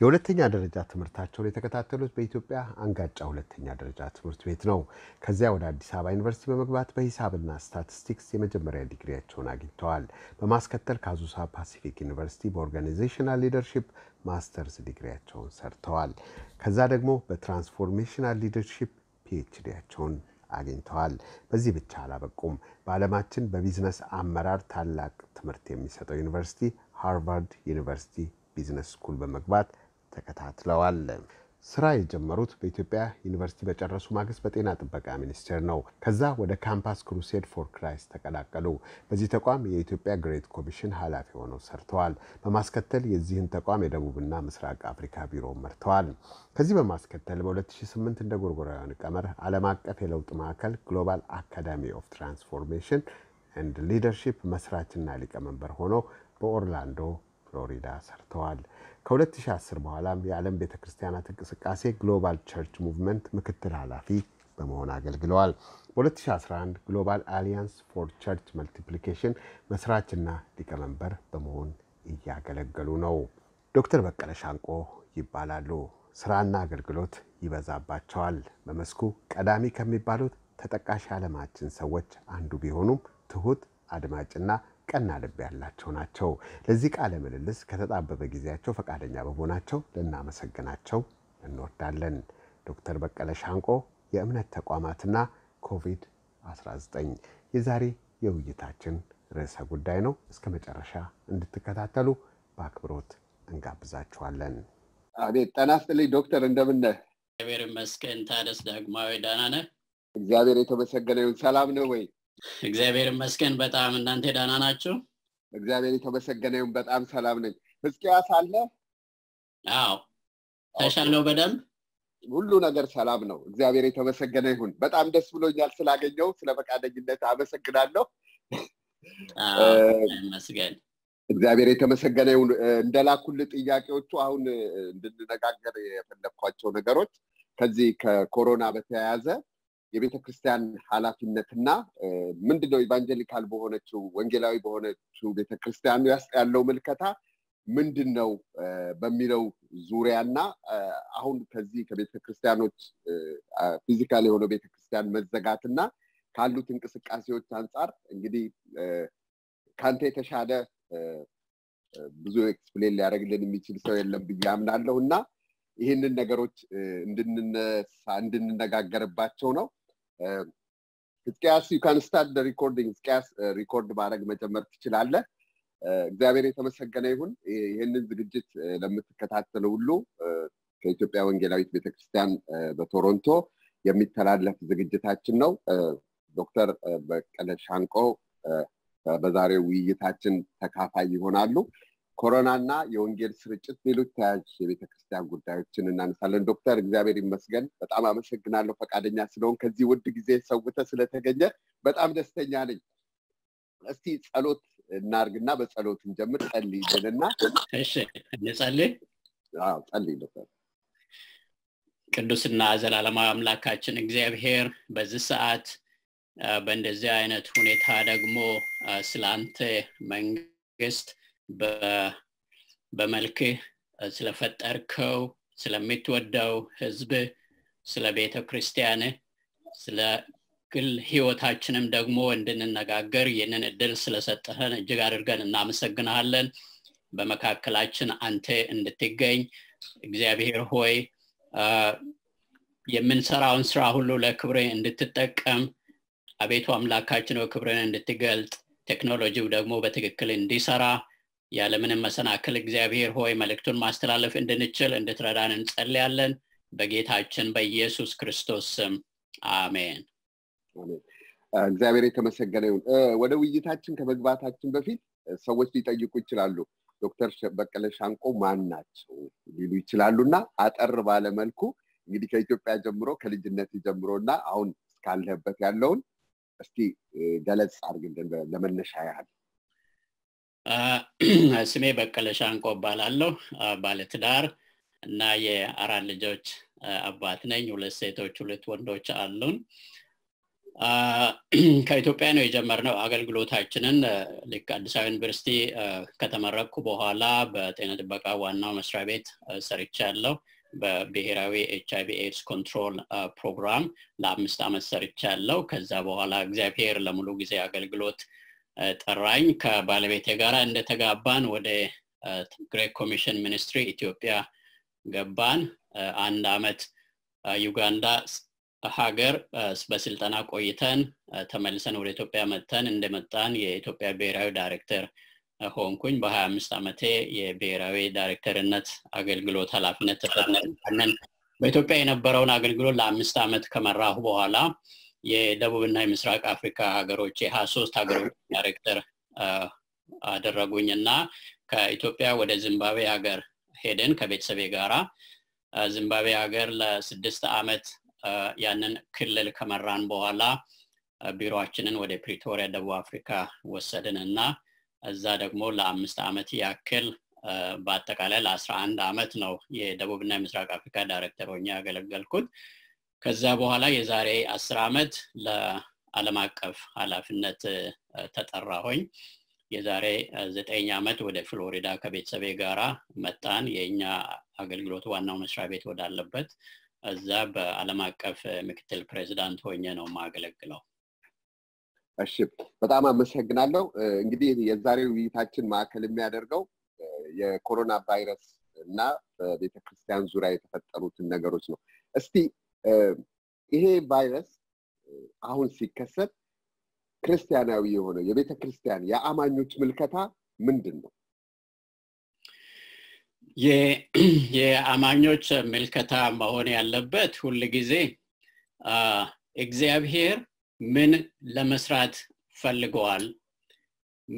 የሁለተኛ ደረጃ ትምህርታቸውን የተከታተሉት በኢትዮጵያ አንጋጫ ሁለተኛ ደረጃ ትምህርት ቤት ነው። ከዚያ ወደ አዲስ አበባ ዩኒቨርሲቲ በመግባት በሂሳብና ስታቲስቲክስ የመጀመሪያ ዲግሪያቸውን አግኝተዋል። በማስከተል ከአዙሳ ፓሲፊክ ዩኒቨርሲቲ በኦርጋናይዜሽናል ሊደርሺፕ ማስተርስ ዲግሪያቸውን ሰርተዋል። ከዛ ደግሞ በትራንስፎርሜሽናል ሊደርሺፕ ፒኤችዲያቸውን አግኝተዋል። በዚህ ብቻ አላበቁም። በዓለማችን በቢዝነስ አመራር ታላቅ ትምህርት የሚሰጠው ዩኒቨርሲቲ ሃርቫርድ ዩኒቨርሲቲ ቢዝነስ ስኩል በመግባት ተከታትለዋል። ስራ የጀመሩት በኢትዮጵያ ዩኒቨርሲቲ በጨረሱ ማግስት በጤና ጥበቃ ሚኒስቴር ነው። ከዛ ወደ ካምፓስ ክሩሴድ ፎር ክራይስት ተቀላቀሉ። በዚህ ተቋም የኢትዮጵያ ግሬት ኮሚሽን ኃላፊ ሆነው ሰርተዋል። በማስከተል የዚህን ተቋም የደቡብና ምስራቅ አፍሪካ ቢሮ መርተዋል። ከዚህ በማስከተል በ2008 እንደ ጎርጎራውያን ቀመር ዓለም አቀፍ የለውጥ ማዕከል ግሎባል አካዳሚ ኦፍ ትራንስፎርሜሽን ኤንድ ሊደርሺፕ መስራችና ሊቀመንበር ሆነው በኦርላንዶ ፍሎሪዳ ሰርተዋል። ከ2010 በኋላም የዓለም ቤተ ክርስቲያናት እንቅስቃሴ ግሎባል ቸርች ሙቭመንት ምክትል ኃላፊ በመሆን አገልግለዋል። በ2011 ግሎባል አሊያንስ ፎር ቸርች መልቲፕሊኬሽን መስራችና ሊቀመንበር በመሆን እያገለገሉ ነው። ዶክተር በቀለ ሻንቆ ይባላሉ። ስራና አገልግሎት ይበዛባቸዋል። በመስኩ ቀዳሚ ከሚባሉት ተጠቃሽ ዓለማችን ሰዎች አንዱ ቢሆኑም ትሁት አድማጭና ቀና ልብ ያላቸው ናቸው። ለዚህ ቃለ ምልልስ ከተጣበበ ጊዜያቸው ፈቃደኛ በመሆናቸው ልናመሰግናቸው እንወዳለን። ዶክተር በቀለ ሻንቆ የእምነት ተቋማትና ኮቪድ-19 የዛሬ የውይይታችን ርዕሰ ጉዳይ ነው። እስከ መጨረሻ እንድትከታተሉ በአክብሮት እንጋብዛችኋለን። አቤት ጤና ይስጥልኝ ዶክተር፣ እንደምነ እግዚአብሔር ይመስገን። ታደስ ዳግማዊ ደህና ነህ? እግዚአብሔር የተመሰገነ ይሁን። ሰላም ነው ወይ? እግዚአብሔር ይመስገን በጣም እናንተ ደህና ናቸው እግዚአብሔር የተመሰገነ ይሁን። በጣም ሰላም ነኝ። ህዝቅያስ አለ? አዎ ተሻለው በደንብ ሁሉ ነገር ሰላም ነው። እግዚአብሔር የተመሰገነ ይሁን። በጣም ደስ ብሎኛል ስላገኘው፣ ስለ ፈቃደኝነት አመሰግናለሁ። መስገን እግዚአብሔር የተመሰገነ ይሁን። እንደላኩል ጥያቄዎቹ አሁን እንድንነጋገር የፈለግኳቸው ነገሮች ከዚህ ከኮሮና በተያያዘ የቤተ ክርስቲያን ኃላፊነትና ምንድነው ኢቫንጀሊካል በሆነችው ወንጌላዊ በሆነችው ቤተ ክርስቲያን ውስጥ ያለው ምልከታ ምንድን ነው በሚለው ዙሪያና አሁን ከዚህ ከቤተ ክርስቲያኖች ፊዚካል የሆነ ቤተ ክርስቲያን መዘጋትና ካሉት እንቅስቃሴዎች አንጻር እንግዲህ ከአንተ የተሻለ ብዙ ኤክስፕሌን ሊያደርግልን የሚችል ሰው የለም ብዬ አምናለሁ እና ይህንን ነገሮች እንድንነሳ እንድንነጋገርባቸው ነው ሕዝቅያስ ዩ ካን ስታርት ደ ሪኮርዲንግ ሕዝቅያስ ሪኮርድ ማድረግ መጀመር ትችላለ uh, እግዚአብሔር የተመሰገነ ይሁን። ይህንን ዝግጅት uh, ለምትከታተሉ ሁሉ uh, ከኢትዮጵያ ወንጌላዊት ቤተክርስቲያን በቶሮንቶ የሚተላለፍ ዝግጅታችን ነው። ዶክተር በቀለ ሻንቆ በዛሬው ውይይታችን ተካፋይ ይሆናሉ። ኮሮናና የወንጌል ስርጭት ሌሎች ተያዥ የቤተ ክርስቲያን ጉዳዮችን እናነሳለን። ዶክተር እግዚአብሔር ይመስገን በጣም አመሰግናለሁ ፈቃደኛ ስለሆን ከዚህ ውድ ጊዜ ሰውተ ስለተገኘ በጣም ደስተኛ ነኝ። እስቲ ጸሎት እናርግና በጸሎት እንጀምር። ጸልይልንና ጸልይ ጸልይ ዶክተር ቅዱስና ዘላለማዊ አምላካችን እግዚአብሔር በዚህ ሰዓት በእንደዚህ አይነት ሁኔታ ደግሞ ስላንተ መንግስት በመልክህ ስለፈጠርከው፣ ስለምትወደው ህዝብ፣ ስለ ቤተ ክርስቲያንህ፣ ስለ ግል ህይወታችንም ደግሞ እንድንነጋገር ይህንን እድል ስለሰጠህን እጅግ አድርገን እናመሰግናሃለን በመካከላችን አንተ እንድትገኝ እግዚአብሔር ሆይ የምንሰራውን ስራ ሁሉ ለክብር እንድትጠቀም አቤቱ አምላካችን ክብርን እንድትገልጥ ቴክኖሎጂው ደግሞ በትክክል እንዲሰራ ያለምንም መሰናክል እግዚአብሔር ሆይ መልእክቱን ማስተላለፍ እንድንችል እንድትረዳን እንጸልያለን። በጌታችን በኢየሱስ ክርስቶስ ስም አሜን። እግዚአብሔር የተመሰገነ ይሁን። ወደ ውይይታችን ከመግባታችን በፊት ሰዎች ሊጠይቁ ይችላሉ። ዶክተር በቀለ ሻንቆ ማን ናቸው ሊሉ ይችላሉ እና አጠር ባለመልኩ እንግዲህ ከኢትዮጵያ ጀምሮ ከልጅነት ጀምሮ እና አሁን እስካለህበት ያለውን እስቲ ገለጽ አድርግልን ለመነሻ ያህል። ስሜ በቀለ ሻንቆ እባላለሁ። ባለትዳር እና የአራት ልጆች አባት ነኝ። ሁለት ሴቶች፣ ሁለት ወንዶች አሉን። ከኢትዮጵያ ነው የጀመርነው አገልግሎታችንን። ልክ አዲስ አበባ ዩኒቨርሲቲ ከተመረቅኩ በኋላ በጤና ጥበቃ ዋናው መስሪያ ቤት ሰርቻለሁ። በብሔራዊ ኤች አይቪ ኤድስ ኮንትሮል ፕሮግራም ለአምስት ዓመት ሰርቻለሁ። ከዛ በኋላ እግዚአብሔር ለሙሉ ጊዜ አገልግሎት ጠራኝ። ከባለቤቴ ጋር እንደተጋባን ወደ ትግራይ ኮሚሽን ሚኒስትሪ ኢትዮጵያ ገባን። አንድ አመት ዩጋንዳ ሀገር በስልጠና ቆይተን ተመልሰን ወደ ኢትዮጵያ መጥተን እንደመጣን የኢትዮጵያ ብሔራዊ ዳይሬክተር ሆንኩኝ። አምስት ዓመቴ የብሔራዊ ዳይሬክተርነት አገልግሎት ኃላፊነት ተሰጠን። በኢትዮጵያ የነበረውን አገልግሎት ለአምስት ዓመት ከመራሁ በኋላ የደቡብና የምስራቅ አፍሪካ ሀገሮች የሀ ሶስት ሀገሮች ዳይሬክተር አደረጉኝ እና ከኢትዮጵያ ወደ ዚምባብዌ ሀገር ሄደን ከቤተሰቤ ጋራ ዚምባብዌ ሀገር ለስድስት ዓመት ያንን ክልል ከመራን በኋላ ቢሮችንን ወደ ፕሪቶሪያ ደቡብ አፍሪካ ወሰድን እና እዛ ደግሞ ለአምስት ዓመት ያክል በአጠቃላይ ለአስራ አንድ አመት ነው የደቡብና የምስራቅ አፍሪካ ዳይሬክተር ያገለገልኩት። ከዛ በኋላ የዛሬ አስር ዓመት ለዓለም አቀፍ ኃላፊነት ተጠራሁኝ። የዛሬ ዘጠኝ ዓመት ወደ ፍሎሪዳ ከቤተሰቤ ጋራ መጣን። የእኛ አገልግሎት ዋናው መስሪያ ቤት ወዳለበት እዛ በዓለም አቀፍ ምክትል ፕሬዚዳንት ሆኜ ነው ማገለግለው እሺ፣ በጣም አመሰግናለሁ። እንግዲህ የዛሬ ውይይታችን ማዕከል የሚያደርገው የኮሮና ቫይረስ እና በቤተክርስቲያን ዙሪያ የተፈጠሩትን ነገሮች ነው። እስቲ ይሄ ቫይረስ አሁን ሲከሰት ክርስቲያናዊ የሆነው የቤተ ክርስቲያን የአማኞች ምልከታ ምንድን ነው? የአማኞች ምልከታ መሆን ያለበት ሁል ጊዜ እግዚአብሔር ምን ለመስራት ፈልገዋል፣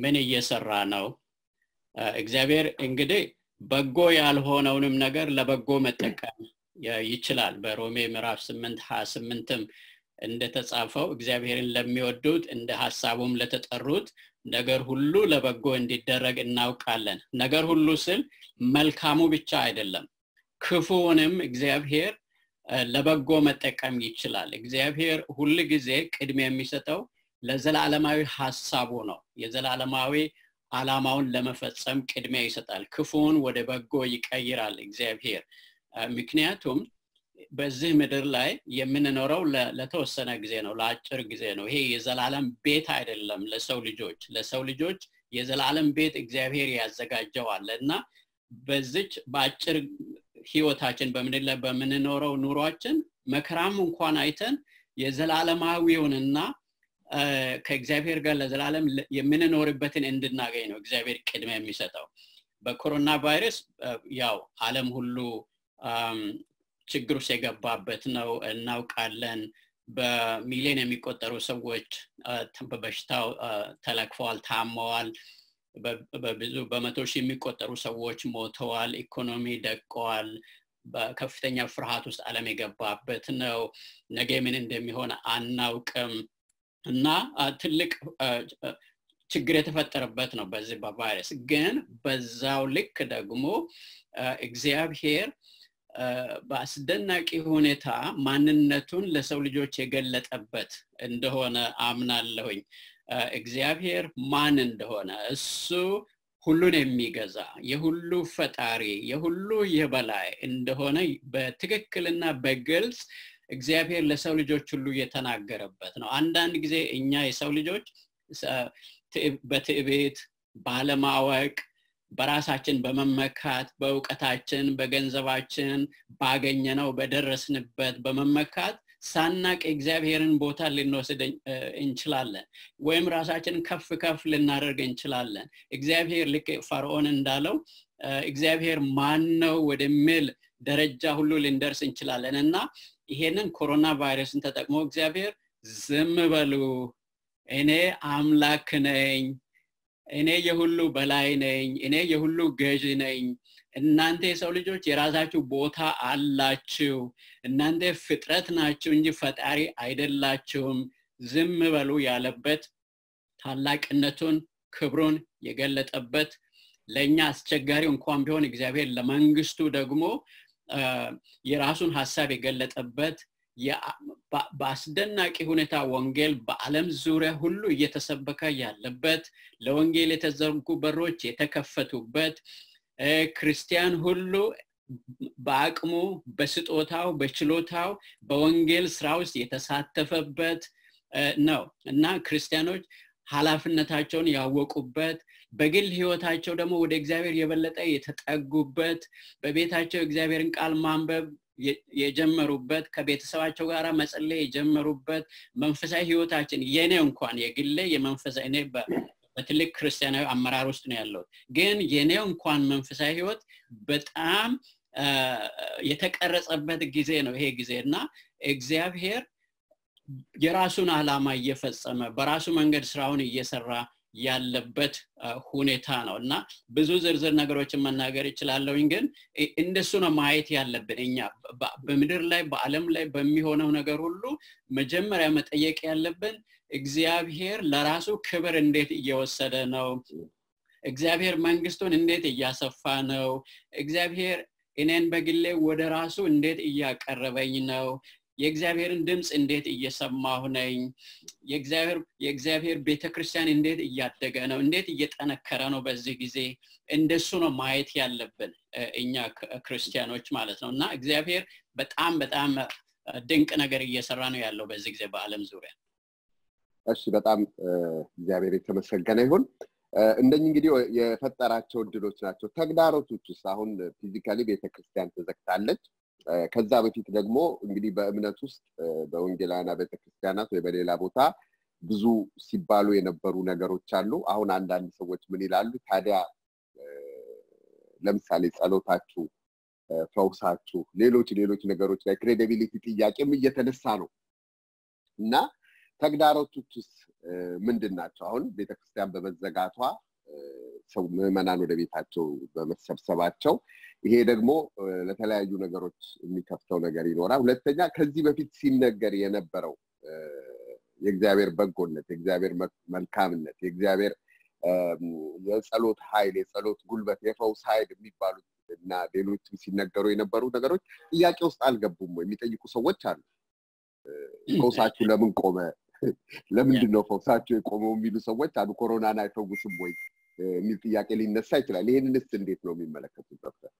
ምን እየሰራ ነው። እግዚአብሔር እንግዲህ በጎ ያልሆነውንም ነገር ለበጎ መጠቀም ይችላል በሮሜ ምዕራፍ 8 28 ስምንትም እንደተጻፈው እግዚአብሔርን ለሚወዱት እንደ ሀሳቡም ለተጠሩት ነገር ሁሉ ለበጎ እንዲደረግ እናውቃለን ነገር ሁሉ ስል መልካሙ ብቻ አይደለም ክፉውንም እግዚአብሔር ለበጎ መጠቀም ይችላል እግዚአብሔር ሁል ጊዜ ቅድሚያ የሚሰጠው ለዘላለማዊ ሀሳቡ ነው የዘላለማዊ አላማውን ለመፈጸም ቅድሚያ ይሰጣል ክፉን ወደ በጎ ይቀይራል እግዚአብሔር ምክንያቱም በዚህ ምድር ላይ የምንኖረው ለተወሰነ ጊዜ ነው፣ ለአጭር ጊዜ ነው። ይሄ የዘላለም ቤት አይደለም ለሰው ልጆች። ለሰው ልጆች የዘላለም ቤት እግዚአብሔር ያዘጋጀዋል እና በዚች በአጭር ህይወታችን በምድር ላይ በምንኖረው ኑሯችን መከራም እንኳን አይተን የዘላለማዊውንና ከእግዚአብሔር ጋር ለዘላለም የምንኖርበትን እንድናገኝ ነው እግዚአብሔር ቅድሚያ የሚሰጠው። በኮሮና ቫይረስ ያው አለም ሁሉ ችግር ውስጥ የገባበት ነው እናውቃለን። በሚሊዮን የሚቆጠሩ ሰዎች በበሽታው ተለክፈዋል፣ ታመዋል። በብዙ በመቶ ሺህ የሚቆጠሩ ሰዎች ሞተዋል። ኢኮኖሚ ደቀዋል። በከፍተኛ ፍርሃት ውስጥ አለም የገባበት ነው። ነገ ምን እንደሚሆን አናውቅም እና ትልቅ ችግር የተፈጠረበት ነው በዚህ በቫይረስ ግን በዛው ልክ ደግሞ እግዚአብሔር በአስደናቂ ሁኔታ ማንነቱን ለሰው ልጆች የገለጠበት እንደሆነ አምናለሁኝ። እግዚአብሔር ማን እንደሆነ እሱ ሁሉን የሚገዛ የሁሉ ፈጣሪ የሁሉ የበላይ እንደሆነ በትክክልና በግልጽ እግዚአብሔር ለሰው ልጆች ሁሉ የተናገረበት ነው። አንዳንድ ጊዜ እኛ የሰው ልጆች በትዕቤት ባለማወቅ በራሳችን በመመካት በእውቀታችን በገንዘባችን ባገኘነው በደረስንበት በመመካት ሳናቅ የእግዚአብሔርን ቦታ ልንወስድ እንችላለን ወይም ራሳችንን ከፍ ከፍ ልናደርግ እንችላለን እግዚአብሔር ልክ ፈርዖን እንዳለው እግዚአብሔር ማን ነው ወደሚል ደረጃ ሁሉ ልንደርስ እንችላለን እና ይሄንን ኮሮና ቫይረስን ተጠቅሞ እግዚአብሔር ዝም በሉ እኔ አምላክ ነኝ እኔ የሁሉ በላይ ነኝ፣ እኔ የሁሉ ገዥ ነኝ፣ እናንተ የሰው ልጆች የራሳችሁ ቦታ አላችሁ፣ እናንተ ፍጥረት ናችሁ እንጂ ፈጣሪ አይደላችሁም፣ ዝም በሉ ያለበት ታላቅነቱን ክብሩን የገለጠበት ለእኛ አስቸጋሪ እንኳን ቢሆን እግዚአብሔር ለመንግስቱ ደግሞ የራሱን ሀሳብ የገለጠበት በአስደናቂ ሁኔታ ወንጌል በዓለም ዙሪያ ሁሉ እየተሰበከ ያለበት ለወንጌል የተዘጉ በሮች የተከፈቱበት ክርስቲያን ሁሉ በአቅሙ በስጦታው በችሎታው በወንጌል ስራ ውስጥ የተሳተፈበት ነው እና ክርስቲያኖች ሀላፍነታቸውን ያወቁበት በግል ህይወታቸው ደግሞ ወደ እግዚአብሔር የበለጠ የተጠጉበት በቤታቸው እግዚአብሔርን ቃል ማንበብ የጀመሩበት ከቤተሰባቸው ጋር መጸለይ የጀመሩበት መንፈሳዊ ህይወታችን የኔ እንኳን የግለ የመንፈሳዊ እኔ በትልቅ ክርስቲያናዊ አመራር ውስጥ ነው ያለው ግን የኔው እንኳን መንፈሳዊ ህይወት በጣም የተቀረጸበት ጊዜ ነው ይሄ ጊዜ እና እግዚአብሔር የራሱን አላማ እየፈጸመ በራሱ መንገድ ስራውን እየሰራ ያለበት ሁኔታ ነው እና ብዙ ዝርዝር ነገሮችን መናገር ይችላለውኝ ግን እንደሱ ነው ማየት ያለብን እኛ በምድር ላይ በአለም ላይ በሚሆነው ነገር ሁሉ መጀመሪያ መጠየቅ ያለብን እግዚአብሔር ለራሱ ክብር እንዴት እየወሰደ ነው እግዚአብሔር መንግስቱን እንዴት እያሰፋ ነው እግዚአብሔር እኔን በግሌ ወደ ራሱ እንዴት እያቀረበኝ ነው የእግዚአብሔርን ድምፅ እንዴት እየሰማሁ ነኝ የእግዚአብሔር ቤተ ክርስቲያን እንዴት እያደገ ነው እንዴት እየጠነከረ ነው በዚህ ጊዜ እንደሱ ነው ማየት ያለብን እኛ ክርስቲያኖች ማለት ነው እና እግዚአብሔር በጣም በጣም ድንቅ ነገር እየሰራ ነው ያለው በዚህ ጊዜ በአለም ዙሪያ እሺ በጣም እግዚአብሔር የተመሰገነ ይሁን እንደኝ እንግዲህ የፈጠራቸው እድሎች ናቸው ተግዳሮቶች ውስጥ አሁን ፊዚካሊ ቤተክርስቲያን ተዘግታለች ከዛ በፊት ደግሞ እንግዲህ በእምነት ውስጥ በወንጌላና ቤተክርስቲያናት ወይ በሌላ ቦታ ብዙ ሲባሉ የነበሩ ነገሮች አሉ። አሁን አንዳንድ ሰዎች ምን ይላሉ ታዲያ ለምሳሌ ጸሎታችሁ፣ ፈውሳችሁ፣ ሌሎች ሌሎች ነገሮች ላይ ክሬዲቢሊቲ ጥያቄም እየተነሳ ነው እና ተግዳሮቶችስ ምንድን ናቸው? አሁን ቤተክርስቲያን በመዘጋቷ ሰው ምዕመናን ወደ ቤታቸው በመሰብሰባቸው ይሄ ደግሞ ለተለያዩ ነገሮች የሚከፍተው ነገር ይኖራል። ሁለተኛ ከዚህ በፊት ሲነገር የነበረው የእግዚአብሔር በጎነት፣ የእግዚአብሔር መልካምነት፣ የእግዚአብሔር የጸሎት ሀይል የጸሎት ጉልበት፣ የፈውስ ኃይል የሚባሉት እና ሌሎችም ሲነገሩ የነበሩ ነገሮች ጥያቄ ውስጥ አልገቡም ወይ የሚጠይቁ ሰዎች አሉ። ፈውሳችሁ ለምን ቆመ? ለምንድን ነው ፈውሳችሁ የቆመው የሚሉ ሰዎች አሉ። ኮሮናን አይፈውስም ወይ የሚል ጥያቄ ሊነሳ ይችላል። ይህንንስ እንዴት ነው የሚመለከቱት ዶክተር?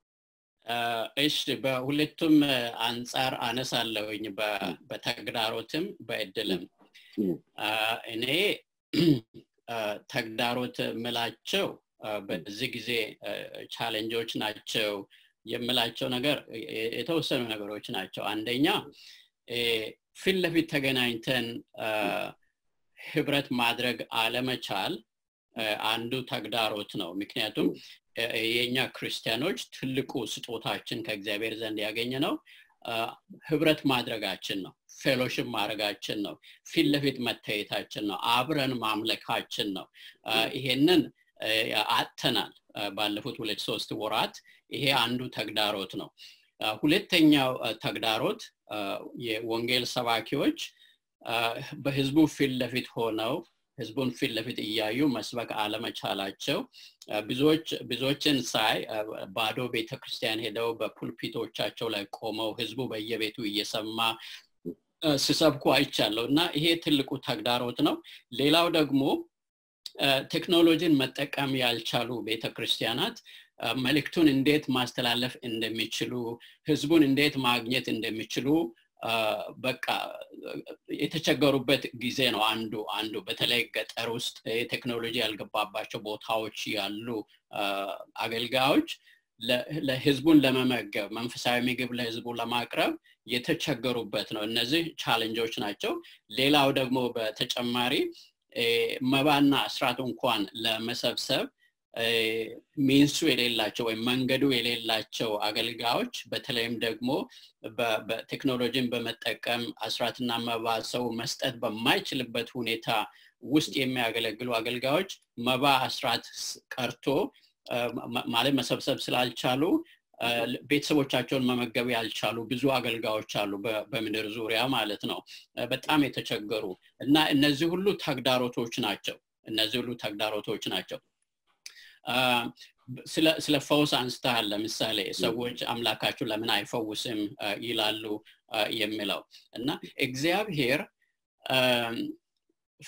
እሺ በሁለቱም አንጻር አነሳለሁኝ በተግዳሮትም በእድልም እኔ ተግዳሮት ምላቸው በዚህ ጊዜ ቻሌንጆች ናቸው የምላቸው ነገር የተወሰኑ ነገሮች ናቸው። አንደኛ ፊት ለፊት ተገናኝተን ህብረት ማድረግ አለመቻል አንዱ ተግዳሮት ነው። ምክንያቱም የእኛ ክርስቲያኖች ትልቁ ስጦታችን ከእግዚአብሔር ዘንድ ያገኘ ነው ህብረት ማድረጋችን ነው፣ ፌሎሽን ማድረጋችን ነው፣ ፊት ለፊት መታየታችን ነው፣ አብረን ማምለካችን ነው። ይሄንን አጥተናል ባለፉት ሁለት ሶስት ወራት። ይሄ አንዱ ተግዳሮት ነው። ሁለተኛው ተግዳሮት የወንጌል ሰባኪዎች በህዝቡ ፊት ለፊት ሆነው ህዝቡን ፊት ለፊት እያዩ መስበክ አለመቻላቸው ብዙዎችን ሳይ ባዶ ቤተክርስቲያን ሄደው በፑልፒቶቻቸው ላይ ቆመው ህዝቡ በየቤቱ እየሰማ ስሰብኩ አይቻለሁ እና ይሄ ትልቁ ተግዳሮት ነው። ሌላው ደግሞ ቴክኖሎጂን መጠቀም ያልቻሉ ቤተክርስቲያናት መልእክቱን እንዴት ማስተላለፍ እንደሚችሉ፣ ህዝቡን እንዴት ማግኘት እንደሚችሉ በቃ የተቸገሩበት ጊዜ ነው። አንዱ አንዱ በተለይ ገጠር ውስጥ የቴክኖሎጂ ያልገባባቸው ቦታዎች ያሉ አገልጋዮች ለህዝቡን ለመመገብ መንፈሳዊ ምግብ ለህዝቡ ለማቅረብ የተቸገሩበት ነው። እነዚህ ቻለንጆች ናቸው። ሌላው ደግሞ በተጨማሪ መባና ስራት እንኳን ለመሰብሰብ ሚንሱ የሌላቸው ወይም መንገዱ የሌላቸው አገልጋዮች በተለይም ደግሞ ቴክኖሎጂን በመጠቀም አስራትና መባ ሰው መስጠት በማይችልበት ሁኔታ ውስጥ የሚያገለግሉ አገልጋዮች መባ አስራት ቀርቶ ማለት መሰብሰብ ስላልቻሉ ቤተሰቦቻቸውን መመገብ ያልቻሉ ብዙ አገልጋዮች አሉ በምድር ዙሪያ ማለት ነው በጣም የተቸገሩ እና እነዚህ ሁሉ ተግዳሮቶች ናቸው እነዚህ ሁሉ ተግዳሮቶች ናቸው ስለ ፈውስ አንስተሃል። ለምሳሌ ሰዎች አምላካችሁ ለምን አይፈውስም ይላሉ የሚለው እና እግዚአብሔር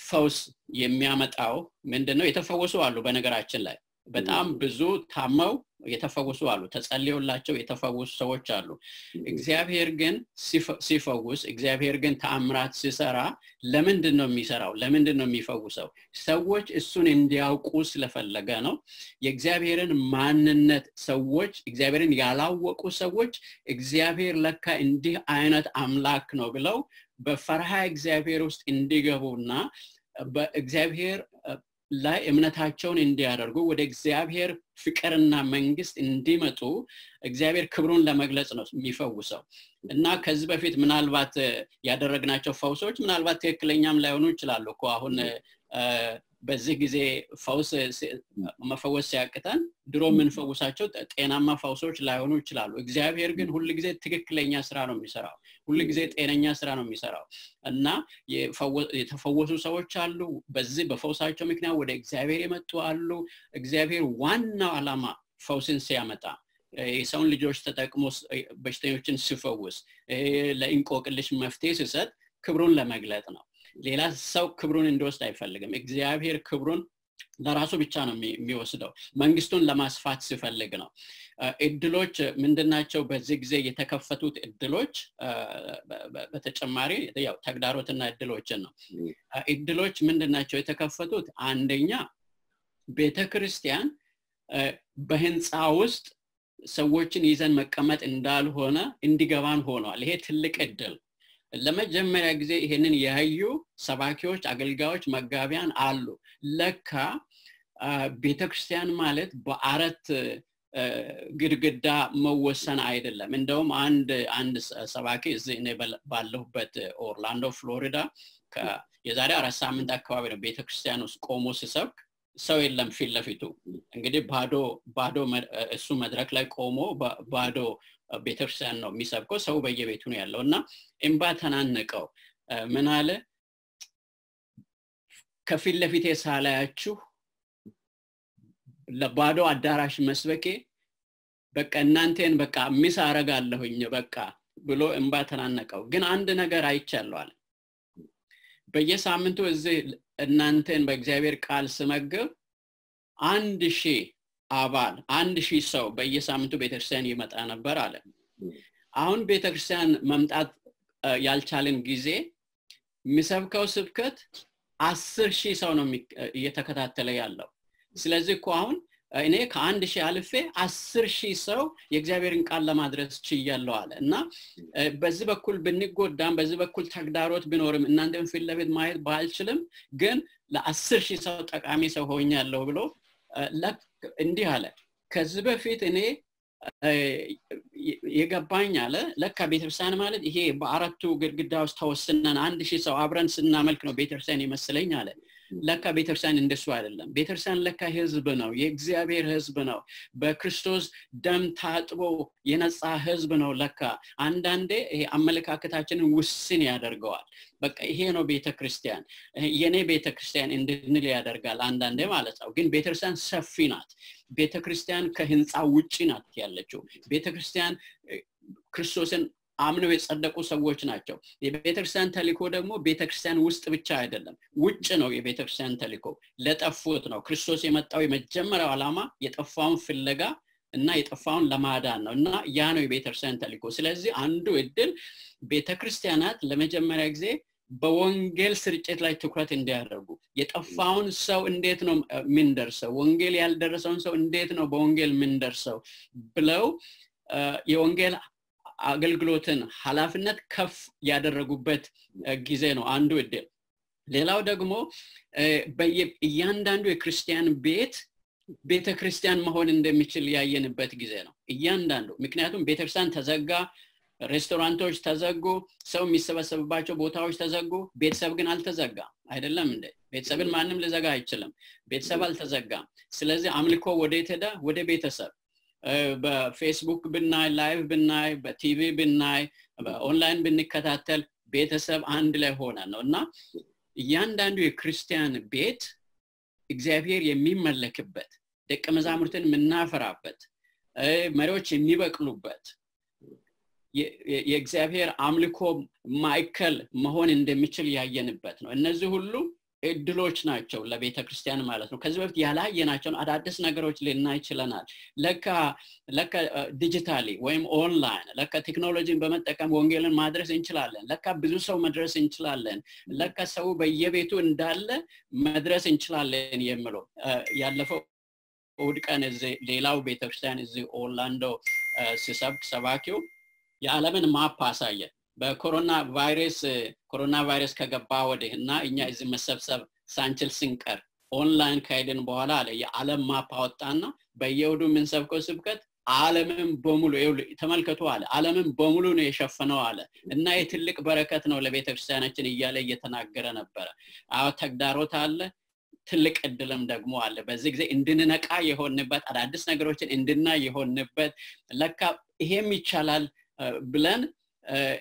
ፈውስ የሚያመጣው ምንድን ነው? የተፈወሱ አሉ። በነገራችን ላይ በጣም ብዙ ታመው የተፈወሱ አሉ ተጸልዩላቸው የተፈወሱ ሰዎች አሉ እግዚአብሔር ግን ሲፈውስ እግዚአብሔር ግን ተአምራት ሲሰራ ለምንድን ነው የሚሰራው ለምንድን ነው የሚፈውሰው ሰዎች እሱን እንዲያውቁ ስለፈለገ ነው የእግዚአብሔርን ማንነት ሰዎች እግዚአብሔርን ያላወቁ ሰዎች እግዚአብሔር ለካ እንዲህ አይነት አምላክ ነው ብለው በፈርሃ እግዚአብሔር ውስጥ እንዲገቡና በእግዚአብሔር ላይ እምነታቸውን እንዲያደርጉ ወደ እግዚአብሔር ፍቅርና መንግስት እንዲመጡ እግዚአብሔር ክብሩን ለመግለጽ ነው የሚፈውሰው እና ከዚህ በፊት ምናልባት ያደረግናቸው ፈውሶች ምናልባት ትክክለኛም ላይሆኑ ይችላሉ አሁን በዚህ ጊዜ ፈውስ መፈወስ ሲያቅተን ድሮ የምንፈውሳቸው ጤናማ ፈውሶች ላይሆኑ ይችላሉ። እግዚአብሔር ግን ሁል ጊዜ ትክክለኛ ስራ ነው የሚሰራው። ሁል ጊዜ ጤነኛ ስራ ነው የሚሰራው እና የተፈወሱ ሰዎች አሉ። በዚህ በፈውሳቸው ምክንያት ወደ እግዚአብሔር የመጡ አሉ። እግዚአብሔር ዋናው አላማ ፈውስን ሲያመጣ የሰውን ልጆች ተጠቅሞ በሽተኞችን ሲፈውስ ለእንቆቅልሽ መፍትሄ ሲሰጥ ክብሩን ለመግለጥ ነው። ሌላ ሰው ክብሩን እንዲወስድ አይፈልግም። እግዚአብሔር ክብሩን ለራሱ ብቻ ነው የሚወስደው። መንግስቱን ለማስፋት ሲፈልግ ነው። እድሎች ምንድናቸው? በዚህ ጊዜ የተከፈቱት እድሎች በተጨማሪ ያው ተግዳሮትና እድሎችን ነው። እድሎች ምንድናቸው የተከፈቱት? አንደኛ ቤተ ክርስቲያን በህንፃ ውስጥ ሰዎችን ይዘን መቀመጥ እንዳልሆነ እንዲገባን ሆኗል። ይሄ ትልቅ እድል ለመጀመሪያ ጊዜ ይሄንን ያዩ ሰባኪዎች፣ አገልጋዮች፣ መጋቢያን አሉ። ለካ ቤተክርስቲያን ማለት በአረት ግድግዳ መወሰን አይደለም። እንደውም አንድ አንድ ሰባኪ እዚህ እኔ ባለሁበት ኦርላንዶ ፍሎሪዳ የዛሬ አራት ሳምንት አካባቢ ነው ቤተክርስቲያን ውስጥ ቆሞ ሲሰብክ ሰው የለም ፊት ለፊቱ እንግዲህ ባዶ ባዶ እሱ መድረክ ላይ ቆሞ ባዶ ቤተክርስቲያን ነው የሚሰብከው፣ ሰው በየቤቱ ነው ያለው እና እምባ ተናነቀው። ምን አለ ከፊት ለፊቴ ሳላያችሁ ለባዶ አዳራሽ መስበኬ በቃ እናንተን በቃ ሚስ አረጋለሁኝ በቃ ብሎ እምባ ተናነቀው። ግን አንድ ነገር አይቻለዋል። በየሳምንቱ እዚህ እናንተን በእግዚአብሔር ቃል ስመግብ አንድ ሺህ አባል አንድ ሺህ ሰው በየሳምንቱ ቤተክርስቲያን ይመጣ ነበር አለ። አሁን ቤተክርስቲያን መምጣት ያልቻልን ጊዜ የሚሰብከው ስብከት አስር ሺህ ሰው ነው እየተከታተለ ያለው። ስለዚህ እኮ አሁን እኔ ከአንድ ሺህ አልፌ አስር ሺህ ሰው የእግዚአብሔርን ቃል ለማድረስ ችያለሁ አለ እና በዚህ በኩል ብንጎዳም በዚህ በኩል ተግዳሮት ቢኖርም እናንተም ፊት ለፊት ማየት ባልችልም ግን ለአስር ሺህ ሰው ጠቃሚ ሰው ሆኛለሁ ብሎ እንዲህ አለ ከዚህ በፊት እኔ የገባኝ አለ ለካ ቤተክርስቲያን ማለት ይሄ በአራቱ ግድግዳ ውስጥ ተወስነን አንድ ሺህ ሰው አብረን ስናመልክ ነው ቤተክርስቲያን ይመስለኝ አለ ለካ ቤተክርስቲያን እንደሱ አይደለም። ቤተክርስቲያን ለካ ህዝብ ነው፣ የእግዚአብሔር ህዝብ ነው። በክርስቶስ ደም ታጥቦ የነጻ ህዝብ ነው። ለካ አንዳንዴ ይሄ አመለካከታችንን ውስን ያደርገዋል። በቃ ይሄ ነው ቤተክርስቲያን፣ የኔ ቤተክርስቲያን እንድንል ያደርጋል አንዳንዴ ማለት ነው። ግን ቤተክርስቲያን ሰፊ ናት። ቤተክርስቲያን ከህንፃ ውጭ ናት ያለችው። ቤተክርስቲያን ክርስቶስን አምነው የጸደቁ ሰዎች ናቸው። የቤተክርስቲያን ተልኮ ደግሞ ቤተክርስቲያን ውስጥ ብቻ አይደለም፣ ውጭ ነው። የቤተክርስቲያን ተልኮ ለጠፉት ነው። ክርስቶስ የመጣው የመጀመሪያው ዓላማ የጠፋውን ፍለጋ እና የጠፋውን ለማዳን ነው እና ያ ነው የቤተክርስቲያን ተልኮ። ስለዚህ አንዱ እድል ቤተክርስቲያናት ለመጀመሪያ ጊዜ በወንጌል ስርጭት ላይ ትኩረት እንዲያደርጉ የጠፋውን ሰው እንዴት ነው የምንደርሰው፣ ወንጌል ያልደረሰውን ሰው እንዴት ነው በወንጌል የምንደርሰው ብለው የወንጌል አገልግሎትን ኃላፊነት ከፍ ያደረጉበት ጊዜ ነው አንዱ እድል። ሌላው ደግሞ እያንዳንዱ የክርስቲያን ቤት ቤተ ክርስቲያን መሆን እንደሚችል ያየንበት ጊዜ ነው። እያንዳንዱ ምክንያቱም ቤተክርስቲያን ተዘጋ፣ ሬስቶራንቶች ተዘጉ፣ ሰው የሚሰበሰብባቸው ቦታዎች ተዘጉ። ቤተሰብ ግን አልተዘጋ አይደለም እንደ ቤተሰብን ማንም ልዘጋ አይችልም። ቤተሰብ አልተዘጋም። ስለዚህ አምልኮ ወደ ሄደ? ወደ ቤተሰብ በፌስቡክ ብናይ፣ ላይቭ ብናይ፣ በቲቪ ብናይ፣ በኦንላይን ብንከታተል ቤተሰብ አንድ ላይ ሆነ ነው እና እያንዳንዱ የክርስቲያን ቤት እግዚአብሔር የሚመለክበት ደቀ መዛሙርትን የምናፈራበት መሪዎች የሚበቅሉበት የእግዚአብሔር አምልኮ ማዕከል መሆን እንደሚችል ያየንበት ነው። እነዚህ ሁሉ እድሎች ናቸው ለቤተ ክርስቲያን ማለት ነው። ከዚህ በፊት ያላየናቸውን አዳዲስ ነገሮች ልናይ ችለናል። ለካ ለካ ዲጂታሊ ወይም ኦንላይን ለካ ቴክኖሎጂን በመጠቀም ወንጌልን ማድረስ እንችላለን። ለካ ብዙ ሰው መድረስ እንችላለን። ለካ ሰው በየቤቱ እንዳለ መድረስ እንችላለን የምሎ ያለፈው እሑድ ቀን ሌላው ቤተክርስቲያን እዚህ ኦርላንዶ ሲሰብክ ሰባኪው የዓለምን ማፕ አሳየን። በኮሮና ቫይረስ ኮሮና ቫይረስ ከገባ ወዲህ እና እኛ እዚህ መሰብሰብ ሳንችል ስንቀር ኦንላይን ካሄድን በኋላ አለ የዓለም ማፕ አወጣና በየውዱ የምንሰብከው ስብከት አለምም በሙሉ ተመልከቱ አለ አለምን በሙሉ ነው የሸፈነው አለ እና የትልቅ በረከት ነው ለቤተ ክርስቲያናችን እያለ እየተናገረ ነበረ አዎ ተግዳሮት አለ ትልቅ እድልም ደግሞ አለ በዚህ ጊዜ እንድንነቃ የሆንበት አዳዲስ ነገሮችን እንድና የሆንበት ለካ ይሄም ይቻላል ብለን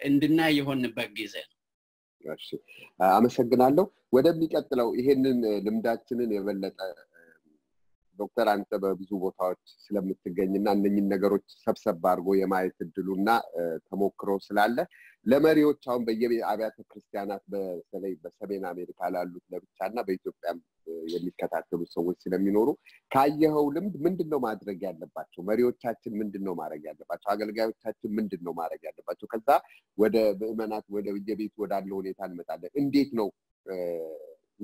እንድናይ የሆንበት ጊዜ ነው። አመሰግናለሁ። ወደሚቀጥለው ይሄንን ልምዳችንን የበለጠ ዶክተር አንተ በብዙ ቦታዎች ስለምትገኝና እነኝን ነገሮች ሰብሰብ አድርጎ የማየት እድሉና ተሞክሮ ስላለ ለመሪዎች አሁን በየአብያተ ክርስቲያናት በተለይ በሰሜን አሜሪካ ላሉት ለብቻና በኢትዮጵያም የሚከታተሉ ሰዎች ስለሚኖሩ ካየኸው ልምድ ምንድን ነው ማድረግ ያለባቸው? መሪዎቻችን ምንድን ነው ማድረግ ያለባቸው? አገልጋዮቻችን ምንድን ነው ማድረግ ያለባቸው? ከዛ ወደ ምዕመናት ወደ የቤት ወዳለ ሁኔታ እንመጣለን። እንዴት ነው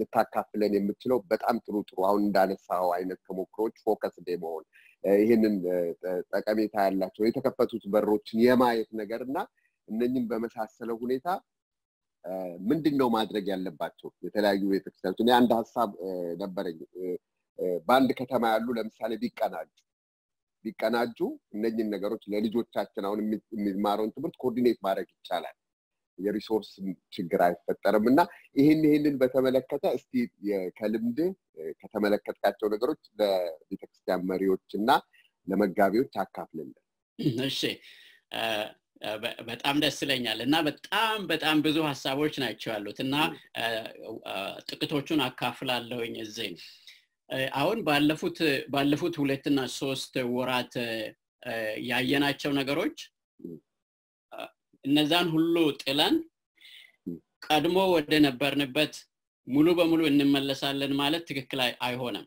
ልታካፍለን የምችለው በጣም ጥሩ ጥሩ አሁን እንዳነሳው አይነት ተሞክሮች ፎከስ ዴ መሆን ይህንን ጠቀሜታ ያላቸው የተከፈቱት በሮችን የማየት ነገር እና እነኝም በመሳሰለው ሁኔታ ምንድን ነው ማድረግ ያለባቸው የተለያዩ ቤተክርስቲያኖች? እኔ አንድ ሀሳብ ነበረኝ። በአንድ ከተማ ያሉ ለምሳሌ ቢቀናጁ ቢቀናጁ እነኝን ነገሮች ለልጆቻችን አሁን የሚማረውን ትምህርት ኮርዲኔት ማድረግ ይቻላል። የሪሶርስ ችግር አይፈጠርም እና ይህን ይህንን በተመለከተ እስቲ ከልምድ ከተመለከትካቸው ነገሮች ለቤተክርስቲያን መሪዎች እና ለመጋቢዎች አካፍልልን። እሺ፣ በጣም ደስ ይለኛል እና በጣም በጣም ብዙ ሀሳቦች ናቸው ያሉት እና ጥቅቶቹን አካፍላለሁኝ እዚህ አሁን ባለፉት ባለፉት ሁለትና ሶስት ወራት ያየናቸው ነገሮች እነዛን ሁሉ ጥለን ቀድሞ ወደ ነበርንበት ሙሉ በሙሉ እንመለሳለን ማለት ትክክል አይሆንም።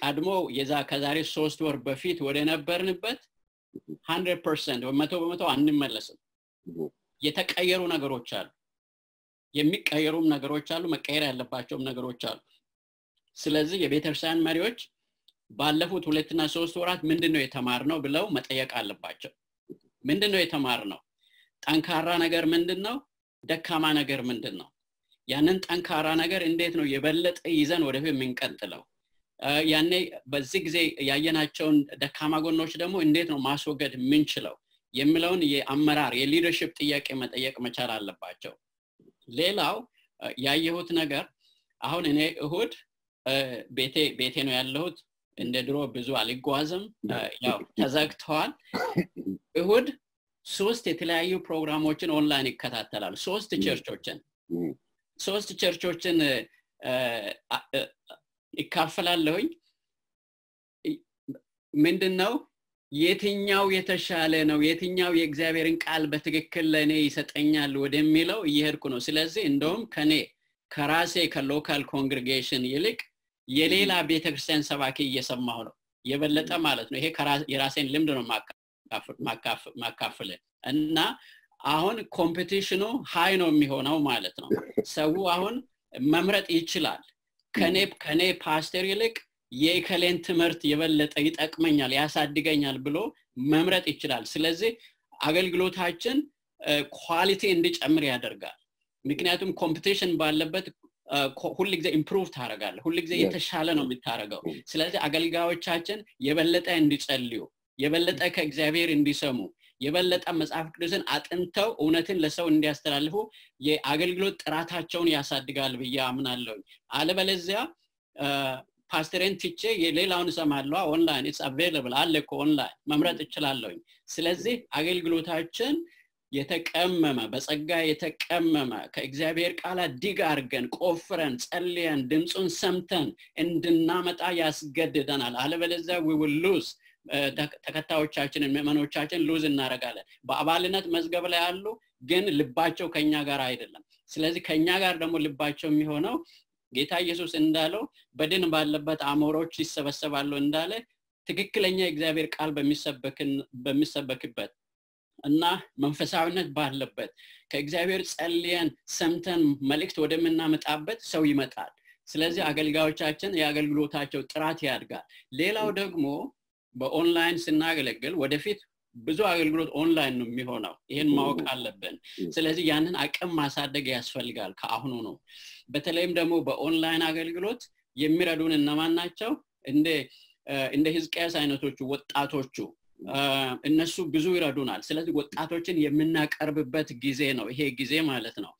ቀድሞ የዛ ከዛሬ ሶስት ወር በፊት ወደ ነበርንበት ሀንድ ፐርሰንት መቶ በመቶ አንመለስም። የተቀየሩ ነገሮች አሉ፣ የሚቀየሩም ነገሮች አሉ፣ መቀየር ያለባቸውም ነገሮች አሉ። ስለዚህ የቤተክርስቲያን መሪዎች ባለፉት ሁለትና ሶስት ወራት ምንድን ነው ነው ብለው መጠየቅ አለባቸው። ምንድን ነው ነው ጠንካራ ነገር ምንድን ነው? ደካማ ነገር ምንድን ነው? ያንን ጠንካራ ነገር እንዴት ነው የበለጠ ይዘን ወደፊት የምንቀጥለው? ያኔ በዚህ ጊዜ ያየናቸውን ደካማ ጎኖች ደግሞ እንዴት ነው ማስወገድ የምንችለው የሚለውን የአመራር የሊደርሽፕ ጥያቄ መጠየቅ መቻል አለባቸው። ሌላው ያየሁት ነገር አሁን እኔ እሁድ ቤቴ ቤቴ ነው ያለሁት። እንደ ድሮ ብዙ አልጓዝም፣ ያው ተዘግተዋል። እሁድ ሶስት የተለያዩ ፕሮግራሞችን ኦንላይን ይከታተላል። ሶስት ቸርቾችን ሶስት ቸርቾችን ይካፈላለሁኝ። ምንድን ነው የትኛው የተሻለ ነው፣ የትኛው የእግዚአብሔርን ቃል በትክክል ለእኔ ይሰጠኛል ወደሚለው እየሄድኩ ነው። ስለዚህ እንደውም ከኔ ከራሴ ከሎካል ኮንግሪጌሽን ይልቅ የሌላ ቤተክርስቲያን ሰባኪ እየሰማሁ ነው የበለጠ ማለት ነው። ይሄ የራሴን ልምድ ነው ማካ ማካፍል እና አሁን ኮምፒቲሽኑ ሀይ ነው የሚሆነው ማለት ነው። ሰው አሁን መምረጥ ይችላል። ከኔ ከኔ ፓስተር ይልቅ የእከሌን ትምህርት የበለጠ ይጠቅመኛል፣ ያሳድገኛል ብሎ መምረጥ ይችላል። ስለዚህ አገልግሎታችን ኳሊቲ እንዲጨምር ያደርጋል። ምክንያቱም ኮምፒቲሽን ባለበት ሁል ጊዜ ኢምፕሩቭ ታደረጋለ ሁሉ ጊዜ የተሻለ ነው የምታደርገው። ስለዚህ አገልጋዮቻችን የበለጠ እንዲጸልዩ የበለጠ ከእግዚአብሔር እንዲሰሙ የበለጠ መጽሐፍ ቅዱስን አጥንተው እውነትን ለሰው እንዲያስተላልፉ የአገልግሎት ጥራታቸውን ያሳድጋል ብዬ አምናለሁኝ። አለበለዚያ ፓስተሬን ትቼ የሌላውን እሰማለሁ። ኦንላይን ስ አቬለብል አለ ኦንላይን መምረጥ እችላለሁኝ። ስለዚህ አገልግሎታችን የተቀመመ በጸጋ የተቀመመ ከእግዚአብሔር ቃል ዲግ አርገን ቆፍረን ጸልየን ድምፁን ሰምተን እንድናመጣ ያስገድደናል። አለበለዚያ ዊ ተከታዮቻችንን ምእመኖቻችን ሉዝ እናደረጋለን በአባልነት መዝገብ ላይ ያሉ ግን ልባቸው ከኛ ጋር አይደለም። ስለዚህ ከኛ ጋር ደግሞ ልባቸው የሚሆነው ጌታ ኢየሱስ እንዳለው በድን ባለበት አሞሮች ይሰበሰባሉ እንዳለ ትክክለኛ የእግዚአብሔር ቃል በሚሰበክበት እና መንፈሳዊነት ባለበት ከእግዚአብሔር ጸልየን ሰምተን መልእክት ወደምናመጣበት ሰው ይመጣል። ስለዚህ አገልጋዮቻችን የአገልግሎታቸው ጥራት ያድጋል። ሌላው ደግሞ በኦንላይን ስናገለግል ወደፊት ብዙ አገልግሎት ኦንላይን ነው የሚሆነው። ይህን ማወቅ አለብን። ስለዚህ ያንን አቅም ማሳደግ ያስፈልጋል ከአሁኑ ነው። በተለይም ደግሞ በኦንላይን አገልግሎት የሚረዱን እነማን ናቸው? እንደ እንደ ህዝቅያስ አይነቶቹ ወጣቶቹ እነሱ ብዙ ይረዱናል። ስለዚህ ወጣቶችን የምናቀርብበት ጊዜ ነው ይሄ ጊዜ ማለት ነው።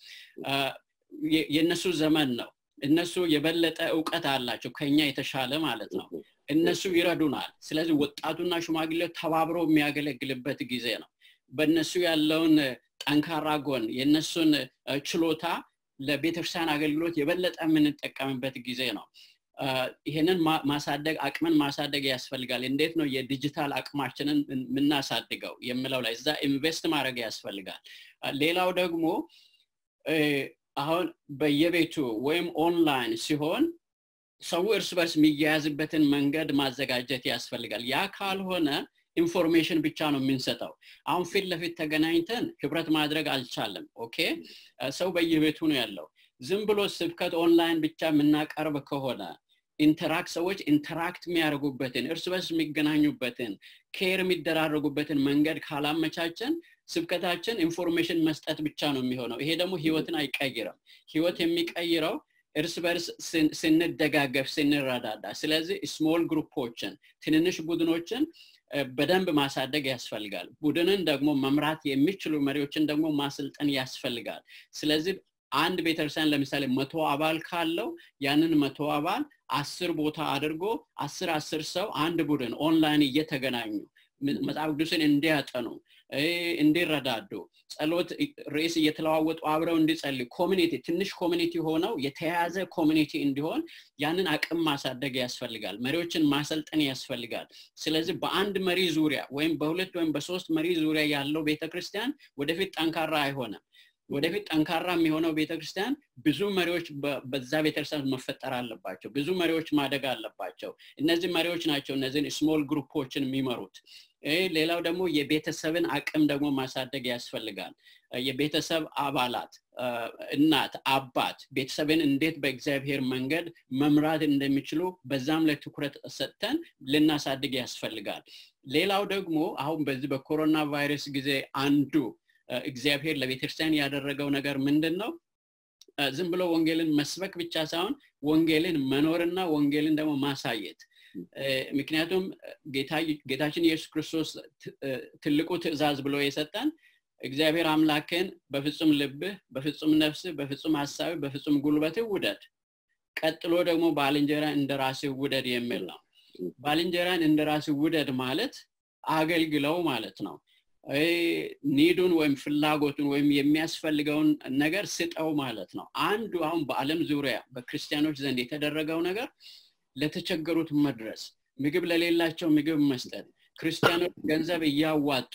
የእነሱ ዘመን ነው። እነሱ የበለጠ እውቀት አላቸው ከኛ የተሻለ ማለት ነው። እነሱ ይረዱናል። ስለዚህ ወጣቱና ሽማግሌው ተባብሮ የሚያገለግልበት ጊዜ ነው። በእነሱ ያለውን ጠንካራ ጎን የእነሱን ችሎታ ለቤተክርስቲያን አገልግሎት የበለጠ የምንጠቀምበት ጊዜ ነው። ይህንን ማሳደግ አቅምን ማሳደግ ያስፈልጋል። እንዴት ነው የዲጂታል አቅማችንን የምናሳድገው የምለው ላይ እዛ ኢንቨስት ማድረግ ያስፈልጋል። ሌላው ደግሞ አሁን በየቤቱ ወይም ኦንላይን ሲሆን ሰው እርስ በርስ የሚያያዝበትን መንገድ ማዘጋጀት ያስፈልጋል። ያ ካልሆነ ኢንፎርሜሽን ብቻ ነው የምንሰጠው። አሁን ፊት ለፊት ተገናኝተን ህብረት ማድረግ አልቻለም። ኦኬ፣ ሰው በየቤቱ ነው ያለው። ዝም ብሎ ስብከት ኦንላይን ብቻ የምናቀርብ ከሆነ ኢንተራክት ሰዎች ኢንተራክት የሚያደርጉበትን እርስ በርስ የሚገናኙበትን ኬር የሚደራረጉበትን መንገድ ካላመቻችን ስብከታችን ኢንፎርሜሽን መስጠት ብቻ ነው የሚሆነው። ይሄ ደግሞ ህይወትን አይቀይርም። ህይወት የሚቀይረው እርስ በርስ ስንደጋገፍ ስንረዳዳ ስለዚህ ስሞል ግሩፖችን ትንንሽ ቡድኖችን በደንብ ማሳደግ ያስፈልጋል ቡድንን ደግሞ መምራት የሚችሉ መሪዎችን ደግሞ ማሰልጠን ያስፈልጋል ስለዚህ አንድ ቤተክርስቲያን ለምሳሌ መቶ አባል ካለው ያንን መቶ አባል አስር ቦታ አድርጎ አስር አስር ሰው አንድ ቡድን ኦንላይን እየተገናኙ መጽሐፍ ቅዱስን እንዲያጠኑ እንዲረዳዱ ጸሎት ርዕስ እየተለዋወጡ አብረው እንዲጸል ኮሚኒቲ ትንሽ ኮሚኒቲ ሆነው የተያያዘ ኮሚኒቲ እንዲሆን ያንን አቅም ማሳደግ ያስፈልጋል። መሪዎችን ማሰልጠን ያስፈልጋል። ስለዚህ በአንድ መሪ ዙሪያ ወይም በሁለት ወይም በሶስት መሪ ዙሪያ ያለው ቤተክርስቲያን ወደፊት ጠንካራ አይሆንም። ወደፊት ጠንካራ የሚሆነው ቤተክርስቲያን ብዙ መሪዎች በዛ ቤተክርስቲያን መፈጠር አለባቸው። ብዙ መሪዎች ማደግ አለባቸው። እነዚህ መሪዎች ናቸው እነዚህን ስሞል ግሩፖችን የሚመሩት። ሌላው ደግሞ የቤተሰብን አቅም ደግሞ ማሳደግ ያስፈልጋል። የቤተሰብ አባላት እናት፣ አባት ቤተሰብን እንዴት በእግዚአብሔር መንገድ መምራት እንደሚችሉ በዛም ላይ ትኩረት ሰጥተን ልናሳድግ ያስፈልጋል። ሌላው ደግሞ አሁን በዚህ በኮሮና ቫይረስ ጊዜ አንዱ እግዚአብሔር ለቤተክርስቲያን ያደረገው ነገር ምንድን ነው? ዝም ብሎ ወንጌልን መስበክ ብቻ ሳይሆን ወንጌልን መኖርና ወንጌልን ደግሞ ማሳየት ምክንያቱም ጌታችን ኢየሱስ ክርስቶስ ትልቁ ትእዛዝ ብሎ የሰጠን እግዚአብሔር አምላክን በፍጹም ልብህ፣ በፍጹም ነፍስ በፍጹም ሀሳብ በፍጹም ጉልበትህ ውደድ። ቀጥሎ ደግሞ ባልንጀራን እንደ ራስህ ውደድ የሚል ነው። ባልንጀራን እንደ ራስህ ውደድ ማለት አገልግለው ማለት ነው። ኒዱን ወይም ፍላጎቱን ወይም የሚያስፈልገውን ነገር ስጠው ማለት ነው። አንዱ አሁን በአለም ዙሪያ በክርስቲያኖች ዘንድ የተደረገው ነገር ለተቸገሩት መድረስ፣ ምግብ ለሌላቸው ምግብ መስጠት፣ ክርስቲያኖች ገንዘብ እያዋጡ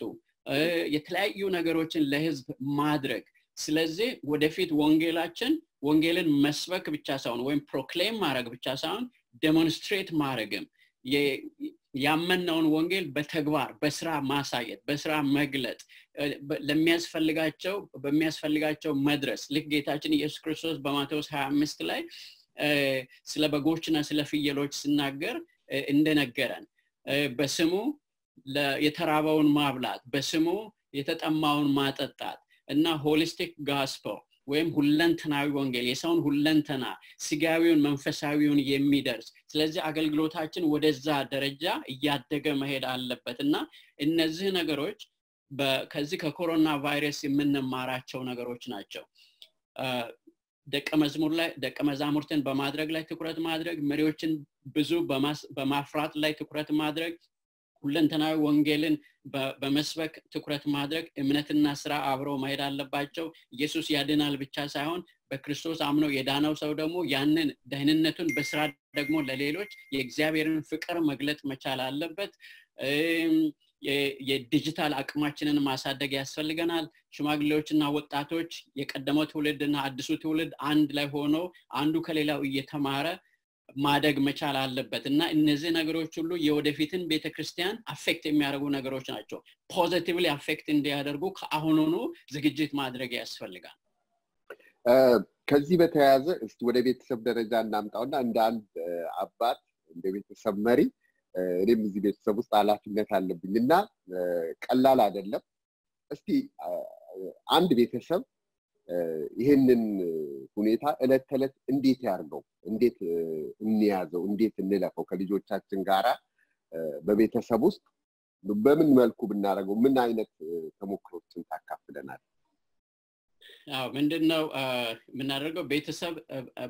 የተለያዩ ነገሮችን ለህዝብ ማድረግ። ስለዚህ ወደፊት ወንጌላችን ወንጌልን መስበክ ብቻ ሳይሆን ወይም ፕሮክሌም ማድረግ ብቻ ሳይሆን ዴሞንስትሬት ማድረግም ያመናውን ወንጌል በተግባር በስራ ማሳየት በስራ መግለጥ ለሚያስፈልጋቸው በሚያስፈልጋቸው መድረስ ልክ ጌታችን ኢየሱስ ክርስቶስ በማቴዎስ 25 ላይ ስለ በጎችና ስለ ፍየሎች ስናገር እንደነገረን በስሙ የተራበውን ማብላት በስሙ የተጠማውን ማጠጣት እና ሆሊስቲክ ጋስፖ ወይም ሁለንተናዊ ወንጌል የሰውን ሁለንተና ስጋዊውን መንፈሳዊውን የሚደርስ ስለዚህ አገልግሎታችን ወደዛ ደረጃ እያደገ መሄድ አለበት እና እነዚህ ነገሮች ከዚህ ከኮሮና ቫይረስ የምንማራቸው ነገሮች ናቸው ደቀ መዝሙር ላይ ደቀ መዛሙርትን በማድረግ ላይ ትኩረት ማድረግ መሪዎችን ብዙ በማፍራት ላይ ትኩረት ማድረግ ሁለንተናዊ ወንጌልን በመስበክ ትኩረት ማድረግ፣ እምነትና ስራ አብሮ መሄድ አለባቸው። ኢየሱስ ያድናል ብቻ ሳይሆን በክርስቶስ አምኖ የዳነው ሰው ደግሞ ያንን ደህንነቱን በስራ ደግሞ ለሌሎች የእግዚአብሔርን ፍቅር መግለጥ መቻል አለበት። የዲጂታል አቅማችንን ማሳደግ ያስፈልገናል። ሽማግሌዎችና ወጣቶች፣ የቀደመው ትውልድና አዲሱ ትውልድ አንድ ላይ ሆኖ አንዱ ከሌላው እየተማረ ማደግ መቻል አለበት እና እነዚህ ነገሮች ሁሉ የወደፊትን ቤተ ክርስቲያን አፌክት የሚያደርጉ ነገሮች ናቸው። ፖዘቲቭ አፌክት እንዲያደርጉ ከአሁኑኑ ዝግጅት ማድረግ ያስፈልጋል። ከዚህ በተያያዘ እስቲ ወደ ቤተሰብ ደረጃ እናምጣውና እንደ አንድ አባት እንደ ቤተሰብ መሪ እኔም እዚህ ቤተሰብ ውስጥ ኃላፊነት አለብኝ እና ቀላል አይደለም። እስቲ አንድ ቤተሰብ ይህንን ሁኔታ እለት ተዕለት እንዴት ያርገው፣ እንዴት እንያዘው፣ እንዴት እንለፈው፣ ከልጆቻችን ጋራ በቤተሰብ ውስጥ በምን መልኩ ብናደርገው፣ ምን አይነት ተሞክሮችን ታካፍለናል? አዎ ምንድን ነው የምናደርገው? ቤተሰብ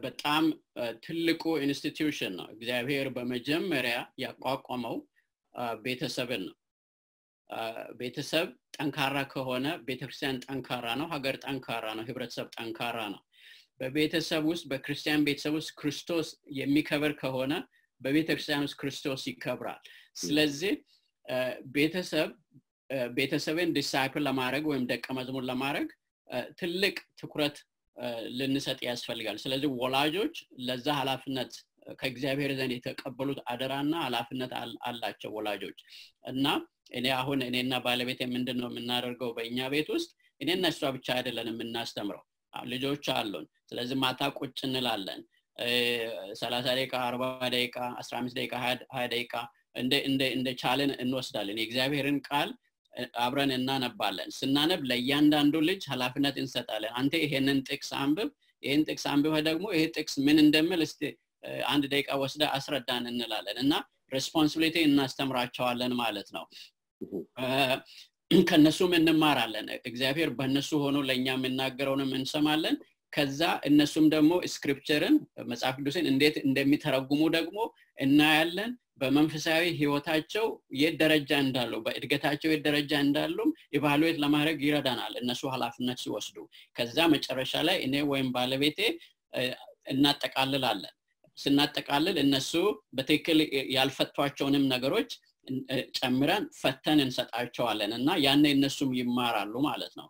በጣም ትልቁ ኢንስቲትዩሽን ነው። እግዚአብሔር በመጀመሪያ ያቋቋመው ቤተሰብን ነው። ቤተሰብ ጠንካራ ከሆነ ቤተክርስቲያን ጠንካራ ነው፣ ሀገር ጠንካራ ነው፣ ህብረተሰብ ጠንካራ ነው። በቤተሰብ ውስጥ በክርስቲያን ቤተሰብ ውስጥ ክርስቶስ የሚከበር ከሆነ በቤተክርስቲያን ውስጥ ክርስቶስ ይከብራል። ስለዚህ ቤተሰብ ቤተሰብን ዲሳይፕል ለማድረግ ወይም ደቀ መዝሙር ለማድረግ ትልቅ ትኩረት ልንሰጥ ያስፈልጋል። ስለዚህ ወላጆች ለዛ ሀላፍነት ከእግዚአብሔር ዘንድ የተቀበሉት አደራና ሀላፍነት አላቸው ወላጆች እና እኔ አሁን እኔና ባለቤት ምንድን ነው የምናደርገው በእኛ ቤት ውስጥ እኔና እሷ ብቻ አይደለን የምናስተምረው ልጆች አሉን ስለዚህ ማታ ቁጭ እንላለን ሰላሳ ደቂቃ አርባ ደቂቃ አስራ አምስት ደቂቃ ሀያ ደቂቃ እንደ ቻልን እንወስዳለን የእግዚአብሔርን ቃል አብረን እናነባለን ስናነብ ለእያንዳንዱ ልጅ ሀላፍነት እንሰጣለን አንተ ይሄንን ጥቅስ አንብብ ይህን ጥቅስ አንብበህ ደግሞ ይሄ ጥቅስ ምን እንደምል አንድ ደቂቃ ወስደ አስረዳን እንላለን እና ሬስፖንሲቢሊቲ እናስተምራቸዋለን ማለት ነው ከነሱም እንማራለን እግዚአብሔር በእነሱ ሆኖ ለእኛ የምናገረውንም እንሰማለን ከዛ እነሱም ደግሞ ስክሪፕቸርን መጽሐፍ ቅዱስን እንዴት እንደሚተረጉሙ ደግሞ እናያለን በመንፈሳዊ ህይወታቸው የት ደረጃ እንዳሉ በእድገታቸው የት ደረጃ እንዳሉም ኢቫሉዌት ለማድረግ ይረዳናል እነሱ ሀላፍነት ሲወስዱ ከዛ መጨረሻ ላይ እኔ ወይም ባለቤቴ እናጠቃልላለን ስናጠቃልል እነሱ በትክክል ያልፈቷቸውንም ነገሮች ጨምረን ፈተን እንሰጣቸዋለን እና ያን እነሱም ይማራሉ ማለት ነው።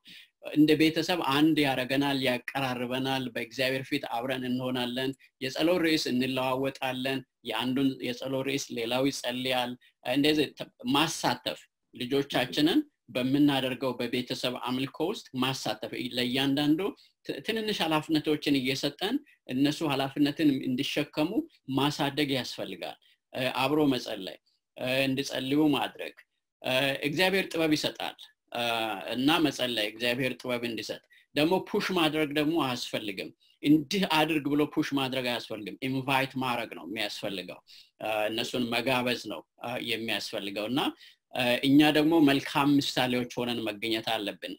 እንደ ቤተሰብ አንድ ያደረገናል፣ ያቀራርበናል። በእግዚአብሔር ፊት አብረን እንሆናለን። የጸሎት ርዕስ እንለዋወጣለን። የአንዱን የጸሎት ርዕስ ሌላው ይጸልያል። እንደዚህ ማሳተፍ ልጆቻችንን በምናደርገው በቤተሰብ አምልኮ ውስጥ ማሳተፍ ለእያንዳንዱ ትንንሽ ኃላፊነቶችን እየሰጠን እነሱ ኃላፊነትን እንዲሸከሙ ማሳደግ ያስፈልጋል። አብሮ መጸለይ፣ እንድጸልዩ ማድረግ። እግዚአብሔር ጥበብ ይሰጣል እና መጸለይ እግዚአብሔር ጥበብ እንዲሰጥ ደግሞ ፑሽ ማድረግ ደግሞ አያስፈልግም። እንዲህ አድርግ ብሎ ፑሽ ማድረግ አያስፈልግም። ኢንቫይት ማድረግ ነው የሚያስፈልገው። እነሱን መጋበዝ ነው የሚያስፈልገው እና እኛ ደግሞ መልካም ምሳሌዎች ሆነን መገኘት አለብን።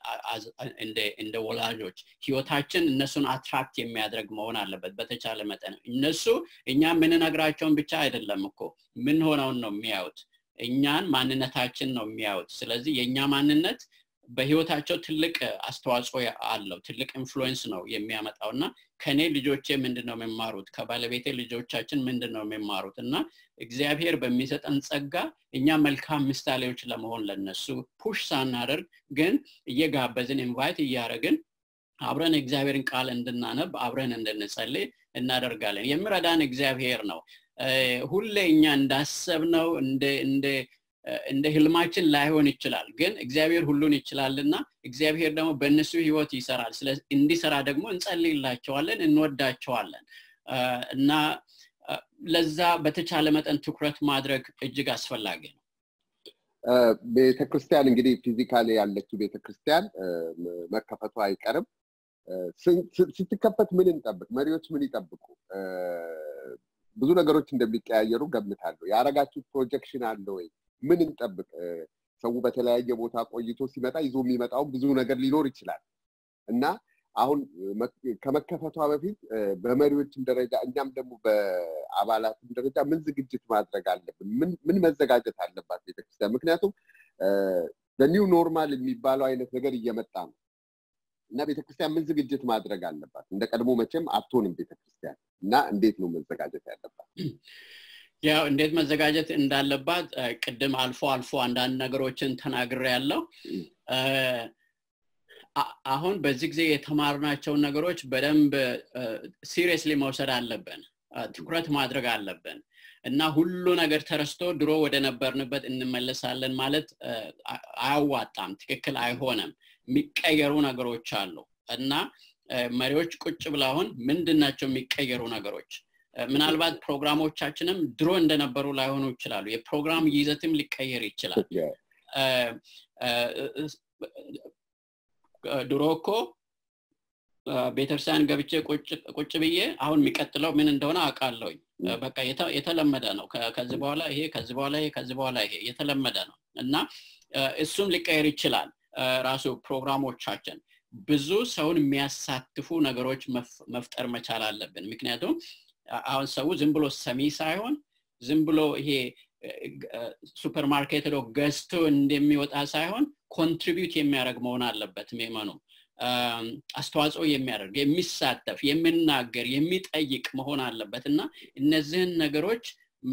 እንደ ወላጆች ህይወታችን እነሱን አትራክት የሚያደርግ መሆን አለበት በተቻለ መጠን። እነሱ እኛ ምንነግራቸውን ብቻ አይደለም እኮ ምን ሆነውን ነው የሚያዩት፣ እኛን ማንነታችን ነው የሚያዩት። ስለዚህ የእኛ ማንነት በህይወታቸው ትልቅ አስተዋጽኦ አለው፣ ትልቅ ኢንፍሉዌንስ ነው የሚያመጣው እና ከእኔ ልጆቼ ምንድን ነው የሚማሩት፣ ከባለቤቴ ልጆቻችን ምንድን ነው የሚማሩት እና እግዚአብሔር በሚሰጠን ጸጋ እኛ መልካም ምሳሌዎች ለመሆን ለነሱ ፑሽ ሳናደርግ ግን እየጋበዝን ኢንቫይት እያደረግን አብረን እግዚአብሔርን ቃል እንድናነብ አብረን እንድንጸልይ እናደርጋለን። የሚረዳን እግዚአብሔር ነው። ሁሌ እኛ እንዳሰብነው እንደ እንደ ህልማችን ላይሆን ይችላል፣ ግን እግዚአብሔር ሁሉን ይችላልና እግዚአብሔር ደግሞ በእነሱ ህይወት ይሰራል። እንዲሰራ ደግሞ እንጸልይላቸዋለን፣ እንወዳቸዋለን እና ለዛ በተቻለ መጠን ትኩረት ማድረግ እጅግ አስፈላጊ ነው። ቤተክርስቲያን እንግዲህ ፊዚካሊ ያለችው ቤተክርስቲያን መከፈቱ አይቀርም። ስትከፈት ምን እንጠብቅ? መሪዎች ምን ይጠብቁ? ብዙ ነገሮች እንደሚቀያየሩ ገምታለሁ። ያረጋችሁት ፕሮጀክሽን አለ ወይ? ምን እንጠብቅ? ሰው በተለያየ ቦታ ቆይቶ ሲመጣ ይዞ የሚመጣው ብዙ ነገር ሊኖር ይችላል እና አሁን ከመከፈቷ በፊት በመሪዎችም ደረጃ እኛም ደግሞ በአባላትም ደረጃ ምን ዝግጅት ማድረግ አለብን? ምን መዘጋጀት አለባት ቤተክርስቲያን? ምክንያቱም በኒው ኖርማል የሚባለው አይነት ነገር እየመጣ ነው እና ቤተክርስቲያን ምን ዝግጅት ማድረግ አለባት? እንደ ቀድሞ መቼም አቶንም ቤተክርስቲያን እና እንዴት ነው መዘጋጀት ያለባት? ያው እንዴት መዘጋጀት እንዳለባት ቅድም አልፎ አልፎ አንዳንድ ነገሮችን ተናግሬ ያለው አሁን በዚህ ጊዜ የተማርናቸውን ነገሮች በደንብ ሲሪየስሊ መውሰድ አለብን፣ ትኩረት ማድረግ አለብን እና ሁሉ ነገር ተረስቶ ድሮ ወደ ነበርንበት እንመለሳለን ማለት አያዋጣም፣ ትክክል አይሆንም። የሚቀየሩ ነገሮች አሉ እና መሪዎች ቁጭ ብላሁን አሁን ምንድን ናቸው የሚቀየሩ ነገሮች ምናልባት ፕሮግራሞቻችንም ድሮ እንደነበሩ ላይሆኑ ይችላሉ። የፕሮግራም ይዘትም ሊቀየር ይችላል። ድሮ እኮ ቤተክርስቲያን ገብቼ ቁጭ ብዬ አሁን የሚቀጥለው ምን እንደሆነ አውቃለሁኝ። በቃ የተለመደ ነው። ከዚህ በኋላ ይሄ፣ ከዚህ በኋላ ይሄ፣ ከዚህ በኋላ ይሄ የተለመደ ነው እና እሱም ሊቀየር ይችላል። ራሱ ፕሮግራሞቻችን ብዙ ሰውን የሚያሳትፉ ነገሮች መፍጠር መቻል አለብን። ምክንያቱም አሁን ሰው ዝም ብሎ ሰሚ ሳይሆን ዝም ብሎ ይሄ ሱፐርማርኬት ሄዶ ገዝቶ እንደሚወጣ ሳይሆን ኮንትሪቢዩት የሚያደርግ መሆን አለበት ምዕመኑ አስተዋጽኦ የሚያደርግ የሚሳተፍ የሚናገር የሚጠይቅ መሆን አለበት እና እነዚህን ነገሮች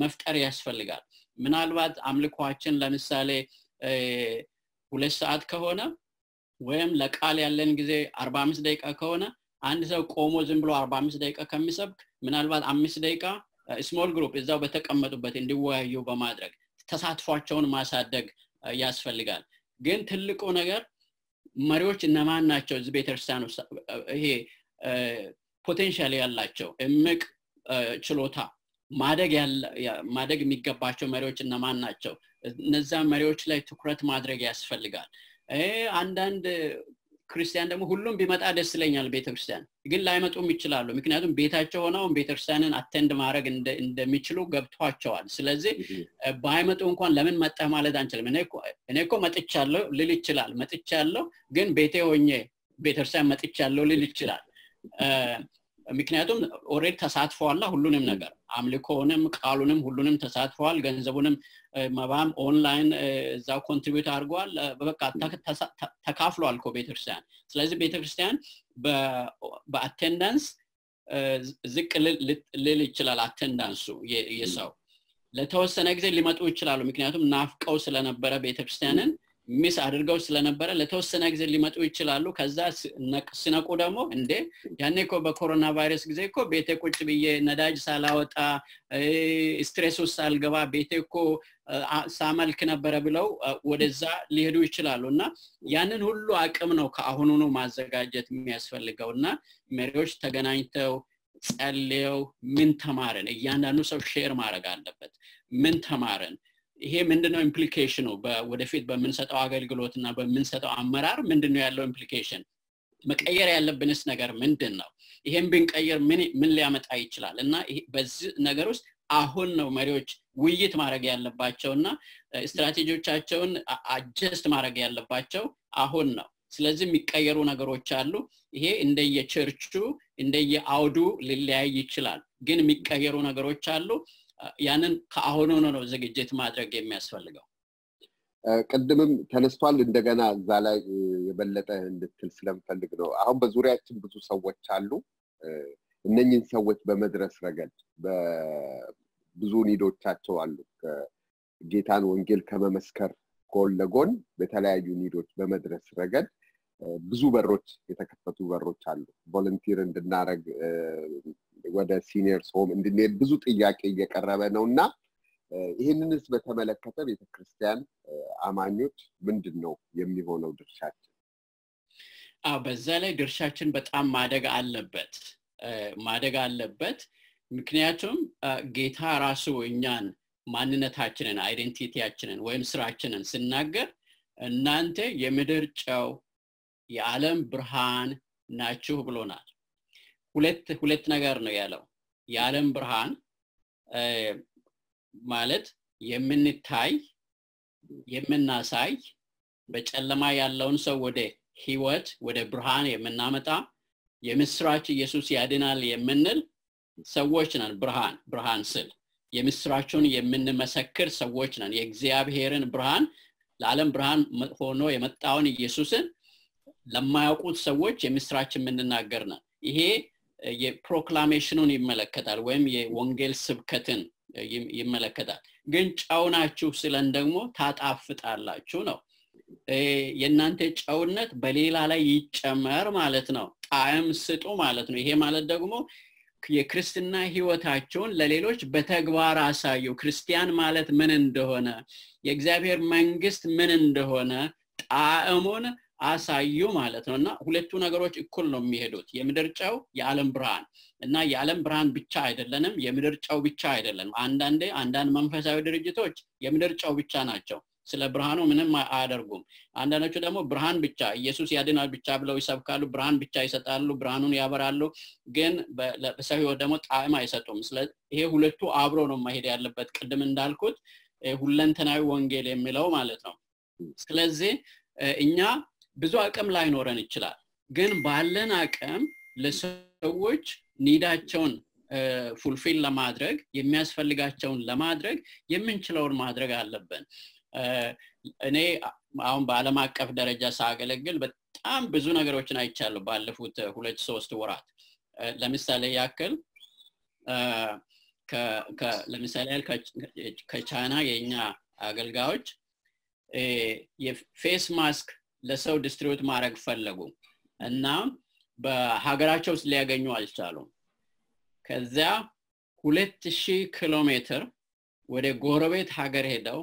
መፍጠር ያስፈልጋል ምናልባት አምልኳችን ለምሳሌ ሁለት ሰዓት ከሆነ ወይም ለቃል ያለን ጊዜ አርባ አምስት ደቂቃ ከሆነ አንድ ሰው ቆሞ ዝም ብሎ አርባ አምስት ደቂቃ ከሚሰብክ ምናልባት አምስት ደቂቃ ስሞል ግሩፕ እዛው በተቀመጡበት እንዲወያዩ በማድረግ ተሳትፏቸውን ማሳደግ ያስፈልጋል። ግን ትልቁ ነገር መሪዎች እነማን ናቸው? እዚህ ቤተክርስቲያን ይሄ ፖቴንሻል ያላቸው እምቅ ችሎታ ማደግ የሚገባቸው መሪዎች እነማን ናቸው? እነዛ መሪዎች ላይ ትኩረት ማድረግ ያስፈልጋል። አንዳንድ ክርስቲያን ደግሞ ሁሉም ቢመጣ ደስ ይለኛል ቤተክርስቲያን ግን ላይመጡም ይችላሉ ምክንያቱም ቤታቸው ሆነውን ቤተክርስቲያንን አቴንድ ማድረግ እንደሚችሉ ገብቷቸዋል ስለዚህ ባይመጡ እንኳን ለምን መጣህ ማለት አንችልም እኔ ኮ መጥቻለሁ ልል ይችላል መጥቻለሁ ግን ቤቴ ሆኜ ቤተክርስቲያን መጥቻለሁ ልል ይችላል ምክንያቱም ኦሬድ ተሳትፈዋላ ሁሉንም ነገር አምልኮንም ቃሉንም ሁሉንም ተሳትፈዋል ገንዘቡንም መባም ኦንላይን እዛ ኮንትሪቢዩት አድርገዋል በቃ ተካፍሏል ኮ ቤተክርስቲያን ስለዚህ ቤተክርስቲያን በአቴንዳንስ ዝቅ ልል ይችላል አቴንዳንሱ የሰው ለተወሰነ ጊዜ ሊመጡ ይችላሉ ምክንያቱም ናፍቀው ስለነበረ ቤተክርስቲያንን ሚስ አድርገው ስለነበረ ለተወሰነ ጊዜ ሊመጡ ይችላሉ። ከዛ ሲነቁ ደግሞ እንዴ ያኔ ኮ በኮሮና ቫይረስ ጊዜ ኮ ቤቴ ቁጭ ብዬ ነዳጅ ሳላወጣ ስትሬስ ውስጥ ሳልገባ ቤቴ ኮ ሳመልክ ነበረ ብለው ወደዛ ሊሄዱ ይችላሉ እና ያንን ሁሉ አቅም ነው ከአሁኑኑ ማዘጋጀት የሚያስፈልገው እና መሪዎች ተገናኝተው ጸልየው ምን ተማርን፣ እያንዳንዱ ሰው ሼር ማድረግ አለበት። ምን ተማርን ይሄ ምንድነው ኢምፕሊኬሽኑ ወደፊት በምንሰጠው አገልግሎት እና በምንሰጠው አመራር ምንድነው ያለው ኢምፕሊኬሽን መቀየር ያለብንስ ነገር ምንድን ነው ይሄን ብንቀይር ምን ሊያመጣ ይችላል እና በዚህ ነገር ውስጥ አሁን ነው መሪዎች ውይይት ማድረግ ያለባቸው እና ስትራቴጂዎቻቸውን አጀስት ማድረግ ያለባቸው አሁን ነው ስለዚህ የሚቀየሩ ነገሮች አሉ ይሄ እንደየቸርቹ እንደየአውዱ ሊለያይ ይችላል ግን የሚቀየሩ ነገሮች አሉ ያንን ከአሁኑ ነው ዝግጅት ማድረግ የሚያስፈልገው። ቅድምም ተነስቷል። እንደገና እዛ ላይ የበለጠ እንድትል ስለምፈልግ ነው። አሁን በዙሪያችን ብዙ ሰዎች አሉ። እነኝን ሰዎች በመድረስ ረገድ ብዙ ኒዶቻቸው አሉ። ጌታን ወንጌል ከመመስከር ጎን ለጎን በተለያዩ ኒዶች በመድረስ ረገድ ብዙ በሮች የተከፈቱ በሮች አሉ። ቮለንቲር እንድናረግ ወደ ሲኒየር ሆም እንድንሄድ ብዙ ጥያቄ እየቀረበ ነው እና ይህንንስ በተመለከተ ቤተክርስቲያን አማኞች ምንድን ነው የሚሆነው ድርሻችን? አዎ በዛ ላይ ድርሻችን በጣም ማደግ አለበት ማደግ አለበት። ምክንያቱም ጌታ ራሱ እኛን ማንነታችንን አይዴንቲቲያችንን ወይም ስራችንን ስናገር እናንተ የምድር ጨው የዓለም ብርሃን ናችሁ ብሎናል። ሁለት ሁለት ነገር ነው ያለው የዓለም ብርሃን ማለት የምንታይ የምናሳይ በጨለማ ያለውን ሰው ወደ ህይወት ወደ ብርሃን የምናመጣ የምስራች ኢየሱስ ያድናል የምንል ሰዎች ነን ብርሃን ብርሃን ስል የምስራቹን የምንመሰክር ሰዎች ነን የእግዚአብሔርን ብርሃን ለዓለም ብርሃን ሆኖ የመጣውን ኢየሱስን ለማያውቁት ሰዎች የምስራች የምንናገር ነን ይሄ የፕሮክላሜሽኑን ይመለከታል ወይም የወንጌል ስብከትን ይመለከታል። ግን ጨውናችሁ ስለን ደግሞ ታጣፍጣላችሁ ነው። የእናንተ ጨውነት በሌላ ላይ ይጨመር ማለት ነው። ጣዕም ስጡ ማለት ነው። ይሄ ማለት ደግሞ የክርስትና ህይወታቸውን ለሌሎች በተግባር አሳዩ። ክርስቲያን ማለት ምን እንደሆነ፣ የእግዚአብሔር መንግስት ምን እንደሆነ ጣዕሙን አሳዩ ማለት ነው እና ሁለቱ ነገሮች እኩል ነው የሚሄዱት የምድር ጨው የዓለም ብርሃን እና የዓለም ብርሃን ብቻ አይደለንም የምድር ጨው ብቻ አይደለንም አንዳንዴ አንዳንድ መንፈሳዊ ድርጅቶች የምድር ጨው ብቻ ናቸው ስለ ብርሃኑ ምንም አያደርጉም አንዳንዶቹ ደግሞ ብርሃን ብቻ ኢየሱስ ያድናል ብቻ ብለው ይሰብካሉ ብርሃን ብቻ ይሰጣሉ ብርሃኑን ያበራሉ ግን በሰው ህይወት ደግሞ ጣዕም አይሰጡም ይሄ ሁለቱ አብሮ ነው መሄድ ያለበት ቅድም እንዳልኩት ሁለንተናዊ ወንጌል የሚለው ማለት ነው ስለዚህ እኛ ብዙ አቅም ላይኖረን ይችላል። ግን ባለን አቅም ለሰዎች ኒዳቸውን ፉልፊል ለማድረግ የሚያስፈልጋቸውን ለማድረግ የምንችለውን ማድረግ አለብን። እኔ አሁን በአለም አቀፍ ደረጃ ሳገለግል በጣም ብዙ ነገሮችን አይቻሉ ባለፉት ሁለት ሶስት ወራት። ለምሳሌ ያክል ለምሳሌ ከቻይና የእኛ አገልጋዮች የፌስ ማስክ ለሰው ዲስትሪቡት ማድረግ ፈለጉ እና በሀገራቸው ውስጥ ሊያገኙ አልቻሉ ከዚያ ሁለት ሺህ ኪሎ ሜትር ወደ ጎረቤት ሀገር ሄደው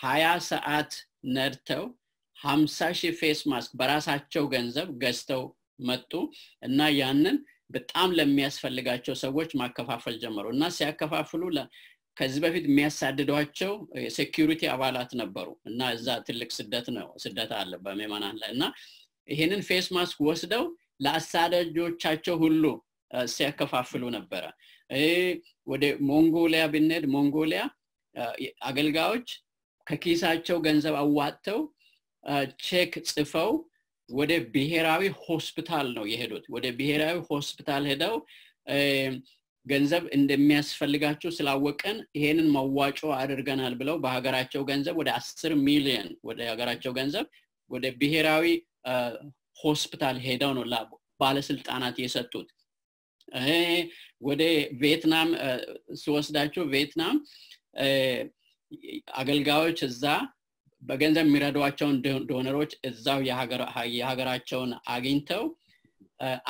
ሀያ ሰዓት ነድተው ሀምሳ ሺህ ፌስ ማስክ በራሳቸው ገንዘብ ገዝተው መጡ እና ያንን በጣም ለሚያስፈልጋቸው ሰዎች ማከፋፈል ጀመሩ እና ሲያከፋፍሉ ከዚህ በፊት የሚያሳድዷቸው የሴኪሪቲ አባላት ነበሩ እና እዛ ትልቅ ስደት ነው ስደት አለ በሜማናን ላይ እና ይህንን ፌስ ማስክ ወስደው ለአሳዳጆቻቸው ሁሉ ሲያከፋፍሉ ነበረ። ወደ ሞንጎሊያ ብንሄድ ሞንጎሊያ አገልጋዮች ከኪሳቸው ገንዘብ አዋጥተው ቼክ ጽፈው ወደ ብሔራዊ ሆስፒታል ነው የሄዱት። ወደ ብሔራዊ ሆስፒታል ሄደው ገንዘብ እንደሚያስፈልጋቸው ስላወቀን ይሄንን መዋጮ አድርገናል ብለው በሀገራቸው ገንዘብ ወደ አስር ሚሊዮን ወደ ሀገራቸው ገንዘብ ወደ ብሔራዊ ሆስፒታል ሄደው ነው ባለስልጣናት የሰጡት። ወደ ቪየትናም ስወስዳቸው ቪየትናም አገልጋዮች እዛ በገንዘብ የሚረዷቸውን ዶነሮች እዛው የሀገራቸውን አግኝተው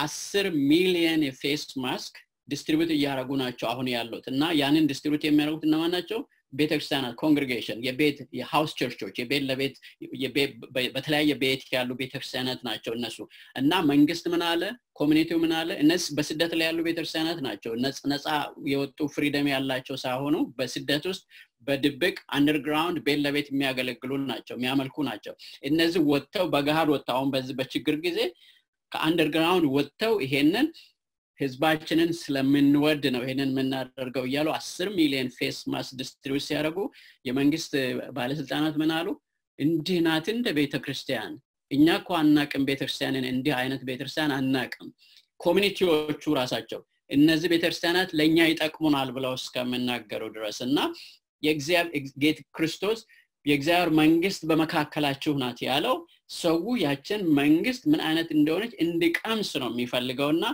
አስር ሚሊየን የፌስ ማስክ ዲስትሪቢዩት እያደረጉ ናቸው አሁን ያሉት እና ያንን ዲስትሪቢዩት የሚያደርጉት እነማን ናቸው? ቤተክርስቲያናት ኮንግሬጌሽን የቤት የሃውስ ቸርቾች የቤት ለቤት በተለያየ ቤት ያሉ ቤተክርስቲያናት ናቸው እነሱ እና መንግስት ምን አለ ኮሚኒቲው ምን አለ እነዚህ በስደት ላይ ያሉ ቤተክርስቲያናት ናቸው ነፃ የወጡ ፍሪደም ያላቸው ሳይሆኑ በስደት ውስጥ በድብቅ አንደርግራውንድ ቤት ለቤት የሚያገለግሉ ናቸው የሚያመልኩ ናቸው እነዚህ ወጥተው በገሃድ ወጥተው አሁን በዚህ በችግር ጊዜ ከአንደርግራውንድ ወጥተው ይሄንን ህዝባችንን ስለምንወድ ነው ይህንን የምናደርገው እያሉ አስር ሚሊዮን ፌስ ማስ ዲስትሪቢዩት ሲያደርጉ የመንግስት ባለስልጣናት ምን አሉ? እንዲህ ናት እንደ ቤተክርስቲያን እኛ እኮ አናቅም ቤተክርስቲያንን እንዲህ አይነት ቤተክርስቲያን አናቅም ኮሚኒቲዎቹ ራሳቸው እነዚህ ቤተክርስቲያናት ለእኛ ይጠቅሙናል ብለው እስከምናገሩ ድረስ እና ክርስቶስ የእግዚአብሔር መንግስት በመካከላችሁ ናት ያለው ሰው ያችን መንግስት ምን አይነት እንደሆነች እንዲቀምስ ነው የሚፈልገው እና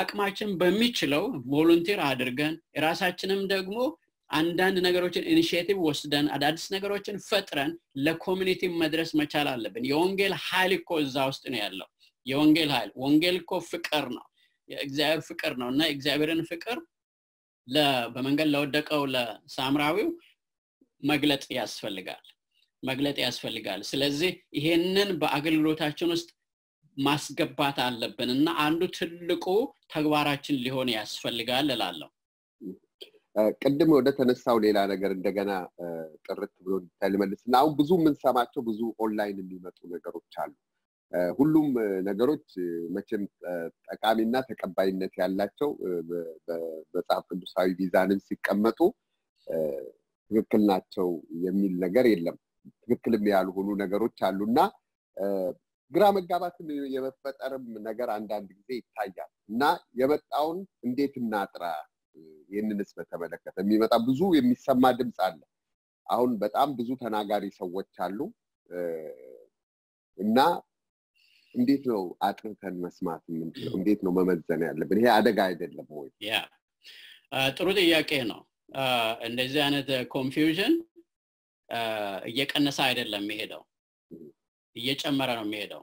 አቅማችን በሚችለው ቮሉንቲር አድርገን የራሳችንም ደግሞ አንዳንድ ነገሮችን ኢኒሽቲቭ ወስደን አዳዲስ ነገሮችን ፈጥረን ለኮሚኒቲ መድረስ መቻል አለብን። የወንጌል ኃይል እኮ እዛ ውስጥ ነው ያለው። የወንጌል ሀይል ወንጌል እኮ ፍቅር ነው፣ የእግዚአብሔር ፍቅር ነው እና የእግዚአብሔርን ፍቅር በመንገድ ለወደቀው ለሳምራዊው መግለጥ ያስፈልጋል። መግለጥ ያስፈልጋል። ስለዚህ ይሄንን በአገልግሎታችን ውስጥ ማስገባት አለብን እና አንዱ ትልቁ ተግባራችን ሊሆን ያስፈልጋል እላለሁ። ቅድም ወደ ተነሳው ሌላ ነገር እንደገና ጥርት ብሎ እንዲታይ እና አሁን ብዙ የምንሰማቸው ብዙ ኦንላይን የሚመጡ ነገሮች አሉ። ሁሉም ነገሮች መቼም ጠቃሚና ተቀባይነት ያላቸው በመጽሐፍ ቅዱሳዊ ሚዛንም ሲቀመጡ ትክክል ናቸው የሚል ነገር የለም። ትክክልም ያልሆኑ ነገሮች አሉና ግራ መጋባትን የመፈጠርም ነገር አንዳንድ ጊዜ ይታያል እና የመጣውን እንዴት እናጥራ ይህንንስ በተመለከተ የሚመጣ ብዙ የሚሰማ ድምፅ አለ። አሁን በጣም ብዙ ተናጋሪ ሰዎች አሉ እና እንዴት ነው አጥንተን መስማት የምንችለው? እንዴት ነው መመዘን ያለብን? ይሄ አደጋ አይደለም ወይ? ጥሩ ጥያቄ ነው። እንደዚህ አይነት ኮንፊውዥን እየቀነሰ አይደለም የሚሄደው፣ እየጨመረ ነው የሚሄደው።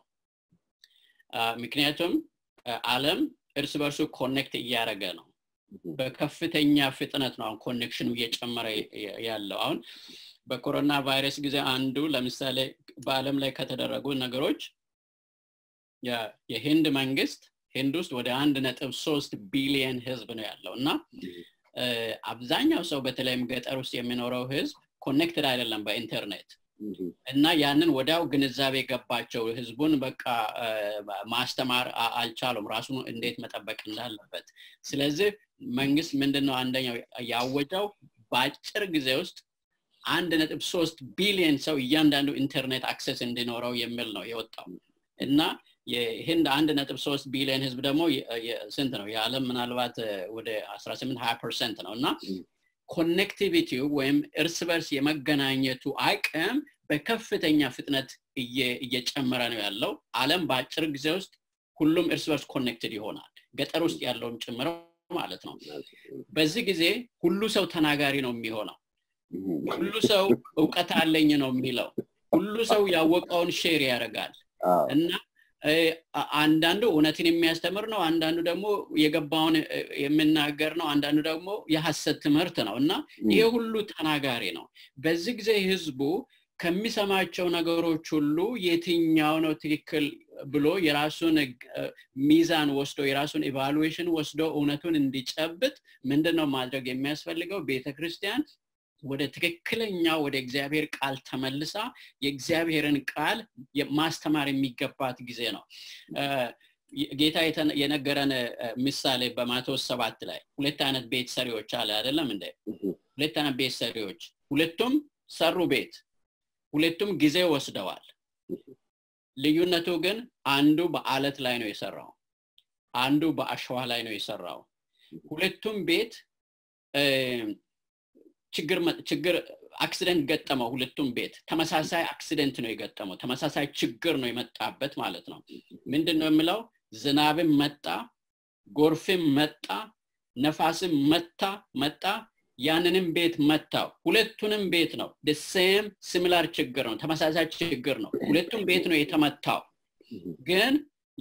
ምክንያቱም አለም እርስ በርሱ ኮኔክት እያደረገ ነው። በከፍተኛ ፍጥነት ነው አሁን ኮኔክሽን እየጨመረ ያለው። አሁን በኮሮና ቫይረስ ጊዜ አንዱ ለምሳሌ በአለም ላይ ከተደረጉ ነገሮች የህንድ መንግስት ህንድ ውስጥ ወደ አንድ ነጥብ ሶስት ቢሊየን ህዝብ ነው ያለው እና አብዛኛው ሰው በተለይም ገጠር ውስጥ የሚኖረው ህዝብ ኮኔክትድ አይደለም በኢንተርኔት እና ያንን ወዲያው ግንዛቤ ገባቸው። ህዝቡን በቃ ማስተማር አልቻሉም ራሱን እንዴት መጠበቅ እንዳለበት። ስለዚህ መንግስት ምንድነው አንደኛው ያወጀው በአጭር ጊዜ ውስጥ አንድ ነጥብ ሶስት ቢሊየን ሰው እያንዳንዱ ኢንተርኔት አክሰስ እንዲኖረው የሚል ነው የወጣው እና ይህን አንድ ነጥብ ሶስት ቢሊዮን ህዝብ ደግሞ ስንት ነው? የዓለም ምናልባት ወደ ስምንት ሀያ ፐርሰንት ነው እና ኮኔክቲቪቲው ወይም እርስ በርስ የመገናኘቱ አቅም በከፍተኛ ፍጥነት እየጨመረ ነው ያለው። አለም በአጭር ጊዜ ውስጥ ሁሉም እርስ በርስ ኮኔክትድ ይሆናል፣ ገጠር ውስጥ ያለውም ጭምረ ማለት ነው። በዚህ ጊዜ ሁሉ ሰው ተናጋሪ ነው የሚሆነው። ሁሉ ሰው እውቀት አለኝ ነው የሚለው። ሁሉ ሰው ያወቀውን ሼር ያደርጋል እና አንዳንዱ እውነትን የሚያስተምር ነው፣ አንዳንዱ ደግሞ የገባውን የሚናገር ነው፣ አንዳንዱ ደግሞ የሐሰት ትምህርት ነው እና ይሄ ሁሉ ተናጋሪ ነው። በዚህ ጊዜ ህዝቡ ከሚሰማቸው ነገሮች ሁሉ የትኛው ነው ትክክል ብሎ የራሱን ሚዛን ወስዶ የራሱን ኢቫሉዌሽን ወስዶ እውነቱን እንዲጨብጥ ምንድን ነው ማድረግ የሚያስፈልገው? ቤተክርስቲያን? ወደ ትክክለኛ ወደ እግዚአብሔር ቃል ተመልሳ የእግዚአብሔርን ቃል ማስተማር የሚገባት ጊዜ ነው ጌታ የነገረን ምሳሌ በማቴዎስ ሰባት ላይ ሁለት አይነት ቤት ሰሪዎች አለ አይደለም እንደ ሁለት አይነት ቤት ሰሪዎች ሁለቱም ሰሩ ቤት ሁለቱም ጊዜ ወስደዋል ልዩነቱ ግን አንዱ በአለት ላይ ነው የሰራው አንዱ በአሸዋ ላይ ነው የሰራው ሁለቱም ቤት ችግር ችግር አክሲደንት ገጠመው ሁለቱም ቤት ተመሳሳይ አክሲደንት ነው የገጠመው ተመሳሳይ ችግር ነው የመጣበት ማለት ነው ምንድን ነው የምለው ዝናብም መጣ ጎርፍም መጣ ነፋስም መታ መጣ ያንንም ቤት መታው ሁለቱንም ቤት ነው ሴም ሲሚላር ችግር ነው ተመሳሳይ ችግር ነው ሁለቱም ቤት ነው የተመታው ግን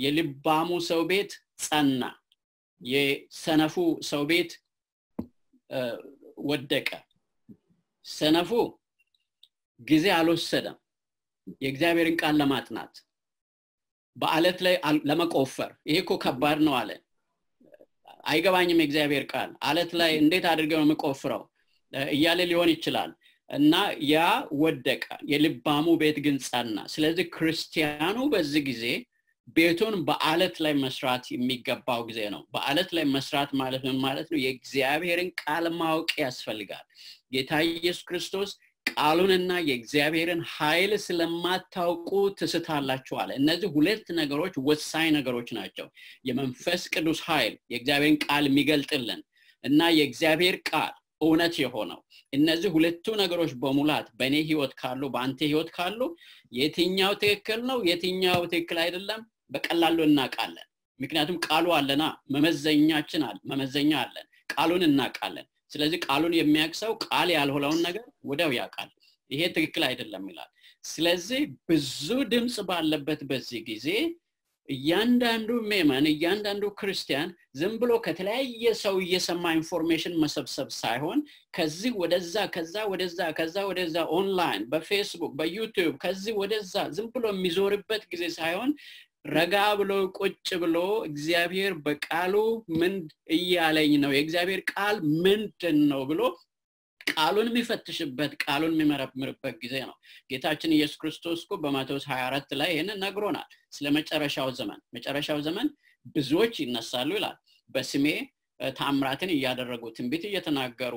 የልባሙ ሰው ቤት ጸና የሰነፉ ሰው ቤት ወደቀ ሰነፉ ጊዜ አልወሰደም የእግዚአብሔርን ቃል ለማጥናት በአለት ላይ ለመቆፈር ይሄ እኮ ከባድ ነው አለ አይገባኝም የእግዚአብሔር ቃል አለት ላይ እንዴት አድርገው ነው የምቆፍረው እያለ ሊሆን ይችላል እና ያ ወደቀ የልባሙ ቤት ግን ጸና ስለዚህ ክርስቲያኑ በዚህ ጊዜ ቤቱን በአለት ላይ መስራት የሚገባው ጊዜ ነው በአለት ላይ መስራት ማለት ምን ማለት ነው የእግዚአብሔርን ቃል ማወቅ ያስፈልጋል ጌታ ኢየሱስ ክርስቶስ ቃሉንና የእግዚአብሔርን ኃይል ስለማታውቁ ትስታላችኋል እነዚህ ሁለት ነገሮች ወሳኝ ነገሮች ናቸው። የመንፈስ ቅዱስ ኃይል የእግዚአብሔርን ቃል የሚገልጥልን እና የእግዚአብሔር ቃል እውነት የሆነው እነዚህ ሁለቱ ነገሮች በሙላት በእኔ ህይወት ካሉ፣ በአንተ ህይወት ካሉ የትኛው ትክክል ነው፣ የትኛው ትክክል አይደለም በቀላሉ እናውቃለን። ምክንያቱም ቃሉ አለና መመዘኛችን መመዘኛ አለን። ቃሉን እናቃለን? ስለዚህ ቃሉን የሚያቅሰው ሰው ቃል ያልሆነውን ነገር ወደው ያውቃል። ይሄ ትክክል አይደለም ይላል። ስለዚህ ብዙ ድምፅ ባለበት በዚህ ጊዜ እያንዳንዱ ሜመን እያንዳንዱ ክርስቲያን ዝም ብሎ ከተለያየ ሰው እየሰማ ኢንፎርሜሽን መሰብሰብ ሳይሆን ከዚህ ወደዛ ከዛ ወደዛ ከዛ ወደዛ ኦንላይን በፌስቡክ በዩቲዩብ ከዚህ ወደዛ ዝም ብሎ የሚዞርበት ጊዜ ሳይሆን ረጋ ብሎ ቁጭ ብሎ እግዚአብሔር በቃሉ ምን እያለኝ ነው፣ የእግዚአብሔር ቃል ምንድን ነው ብሎ ቃሉን የሚፈትሽበት ቃሉን የሚመረምርበት ጊዜ ነው። ጌታችን ኢየሱስ ክርስቶስ እኮ በማቴዎስ 24 ላይ ይህንን ነግሮናል። ስለ መጨረሻው ዘመን መጨረሻው ዘመን ብዙዎች ይነሳሉ ይላል። በስሜ ታምራትን እያደረጉ ትንቢት እየተናገሩ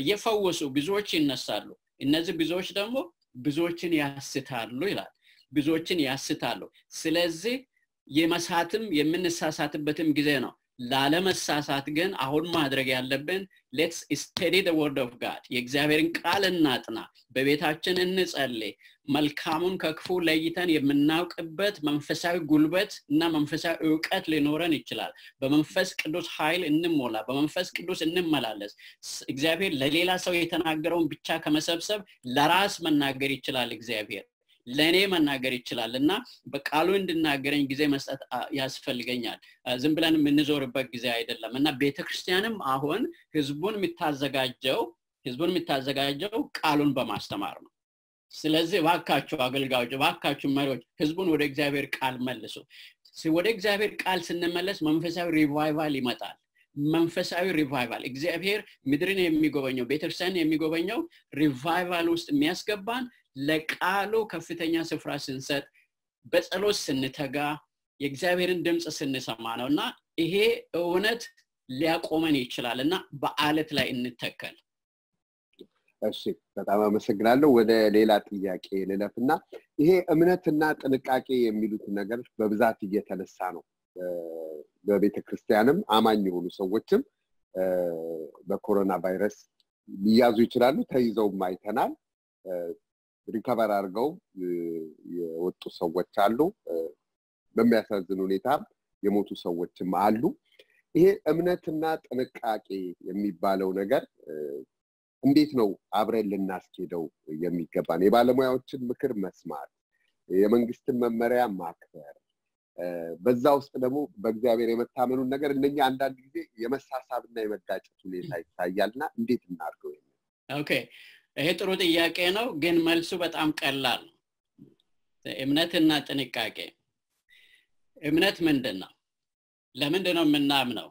እየፈወሱ ብዙዎች ይነሳሉ። እነዚህ ብዙዎች ደግሞ ብዙዎችን ያስታሉ ይላል። ብዙዎችን ያስታሉ። ስለዚህ የመሳትም የምንሳሳትበትም ጊዜ ነው። ላለመሳሳት ግን አሁን ማድረግ ያለብን ሌትስ ስተዲ ደ ወርድ ኦፍ ጋድ የእግዚአብሔርን ቃል እናጥና፣ በቤታችን እንጸልይ፣ መልካሙን ከክፉ ለይተን የምናውቅበት መንፈሳዊ ጉልበት እና መንፈሳዊ እውቀት ሊኖረን ይችላል። በመንፈስ ቅዱስ ኃይል እንሞላ፣ በመንፈስ ቅዱስ እንመላለስ። እግዚአብሔር ለሌላ ሰው የተናገረውን ብቻ ከመሰብሰብ ለራስ መናገር ይችላል እግዚአብሔር ለእኔ መናገር ይችላል እና በቃሉ እንድናገረኝ ጊዜ መስጠት ያስፈልገኛል። ዝም ብለን የምንዞርበት ጊዜ አይደለም እና ቤተክርስቲያንም አሁን ህዝቡን የምታዘጋጀው ህዝቡን የምታዘጋጀው ቃሉን በማስተማር ነው። ስለዚህ ባካችሁ አገልጋዮች፣ ባካችሁ መሪዎች ህዝቡን ወደ እግዚአብሔር ቃል መልሱ። ወደ እግዚአብሔር ቃል ስንመለስ መንፈሳዊ ሪቫይቫል ይመጣል። መንፈሳዊ ሪቫይቫል እግዚአብሔር ምድርን የሚጎበኘው ቤተክርስቲያን የሚጎበኘው ሪቫይቫል ውስጥ የሚያስገባን ለቃሉ ከፍተኛ ስፍራ ስንሰጥ በጸሎት ስንተጋ የእግዚአብሔርን ድምፅ ስንሰማ ነው እና ይሄ እውነት ሊያቆመን ይችላል እና በአለት ላይ እንተከል እሺ በጣም አመሰግናለሁ ወደ ሌላ ጥያቄ እና ይሄ እምነትና ጥንቃቄ የሚሉት ነገር በብዛት እየተነሳ ነው በቤተ ክርስቲያንም አማኝ የሆኑ ሰዎችም በኮሮና ቫይረስ ሊያዙ ይችላሉ ተይዘውም አይተናል ሪከቨር አድርገው የወጡ ሰዎች አሉ። በሚያሳዝን ሁኔታ የሞቱ ሰዎችም አሉ። ይሄ እምነትና ጥንቃቄ የሚባለው ነገር እንዴት ነው አብረን ልናስኬደው የሚገባን? የባለሙያዎችን ምክር መስማት፣ የመንግስትን መመሪያ ማክበር፣ በዛ ውስጥ ደግሞ በእግዚአብሔር የመታመኑን ነገር እነኛ አንዳንድ ጊዜ የመሳሳብና የመጋጨት ሁኔታ ይታያልና እንዴት እናርገው ኦኬ ይሄ ጥሩ ጥያቄ ነው፣ ግን መልሱ በጣም ቀላል እምነትና ጥንቃቄ። እምነት ምንድን ነው? ለምንድን ነው የምናምነው?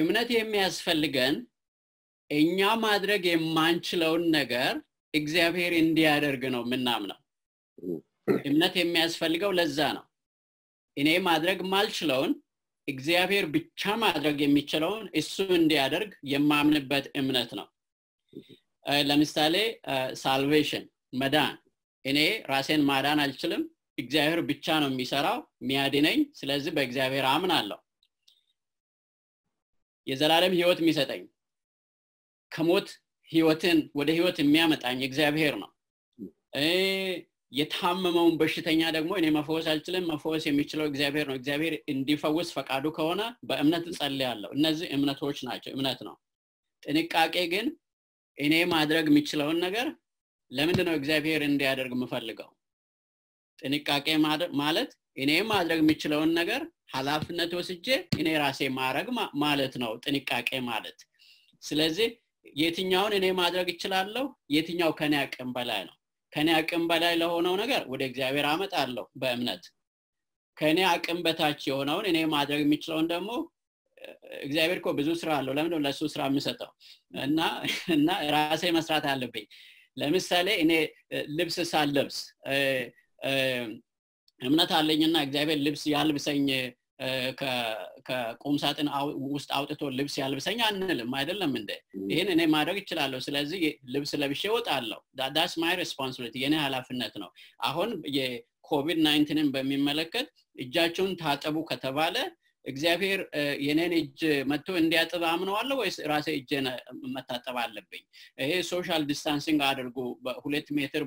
እምነት የሚያስፈልገን እኛ ማድረግ የማንችለውን ነገር እግዚአብሔር እንዲያደርግ ነው የምናምነው። እምነት የሚያስፈልገው ለዛ ነው። እኔ ማድረግ ማልችለውን እግዚአብሔር ብቻ ማድረግ የሚችለውን እሱ እንዲያደርግ የማምንበት እምነት ነው። ለምሳሌ ሳልቬሽን መዳን እኔ ራሴን ማዳን አልችልም እግዚአብሔር ብቻ ነው የሚሰራው የሚያድነኝ ስለዚህ በእግዚአብሔር አለው የዘላለም ህይወት የሚሰጠኝ ከሞት ህይወትን ወደ ህይወት የሚያመጣኝ እግዚአብሔር ነው የታመመውን በሽተኛ ደግሞ እኔ መፈወስ አልችልም መፈወስ የሚችለው እግዚአብሔር ነው እግዚአብሔር እንዲፈውስ ፈቃዱ ከሆነ በእምነት እጸልያለሁ እነዚህ እምነቶች ናቸው እምነት ነው ጥንቃቄ ግን እኔ ማድረግ የሚችለውን ነገር ለምንድ ነው እግዚአብሔር እንዲያደርግ የምፈልገው? ጥንቃቄ ማለት እኔ ማድረግ የሚችለውን ነገር ሀላፍነት ወስጄ እኔ ራሴ ማድረግ ማለት ነው ጥንቃቄ ማለት። ስለዚህ የትኛውን እኔ ማድረግ እችላለሁ፣ የትኛው ከኔ አቅም በላይ ነው። ከኔ አቅም በላይ ለሆነው ነገር ወደ እግዚአብሔር አመጣለሁ በእምነት። ከኔ አቅም በታች የሆነውን እኔ ማድረግ የሚችለውን ደግሞ እግዚአብሔር እኮ ብዙ ስራ አለው ለምን ለሱ ስራ የምሰጠው እና እና ራሴ መስራት አለብኝ ለምሳሌ እኔ ልብስ ሳለብስ እምነት አለኝና እግዚአብሔር ልብስ ያልብሰኝ ከቁምሳጥን ውስጥ አውጥቶ ልብስ ያልብሰኝ አንልም አይደለም እንደ ይህን እኔ ማድረግ ይችላለሁ ስለዚህ ልብስ ለብሼ ወጣለሁ ዳስ ማይ ሬስፖንሲቢሊቲ የኔ ሀላፍነት ነው አሁን የኮቪድ ናይንቲንን በሚመለከት እጃቸውን ታጠቡ ከተባለ እግዚአብሔር የኔን እጅ መጥቶ እንዲያጥብ አምነዋለሁ ወይስ ራሴ እጄን መታጠብ አለብኝ? ይሄ ሶሻል ዲስታንሲንግ አድርጉ ሁለት ሜትር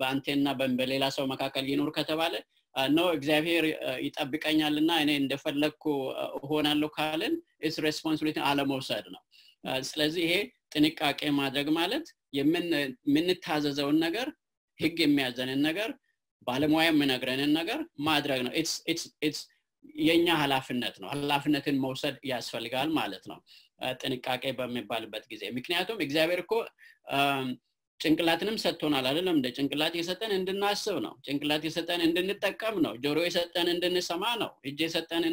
በአንቴና በሌላ ሰው መካከል ይኖር ከተባለ ኖ እግዚአብሔር ይጠብቀኛል እና እኔ እንደፈለግኩ ሆናለሁ ካልን ስ ሬስፖንሲቢሊቲ አለመውሰድ ነው። ስለዚህ ይሄ ጥንቃቄ ማድረግ ማለት የምንታዘዘውን ነገር ህግ የሚያዘንን ነገር ባለሙያ የሚነግረንን ነገር ማድረግ ነው። የኛ ኃላፊነት ነው። ኃላፊነትን መውሰድ ያስፈልጋል ማለት ነው ጥንቃቄ በሚባልበት ጊዜ። ምክንያቱም እግዚአብሔር እኮ ጭንቅላትንም ሰጥቶናል አይደለም እንደ ጭንቅላት የሰጠን እንድናስብ ነው ጭንቅላት የሰጠን እንድንጠቀም ነው ጆሮ የሰጠን እንድንሰማ ነው እጅ የሰጠን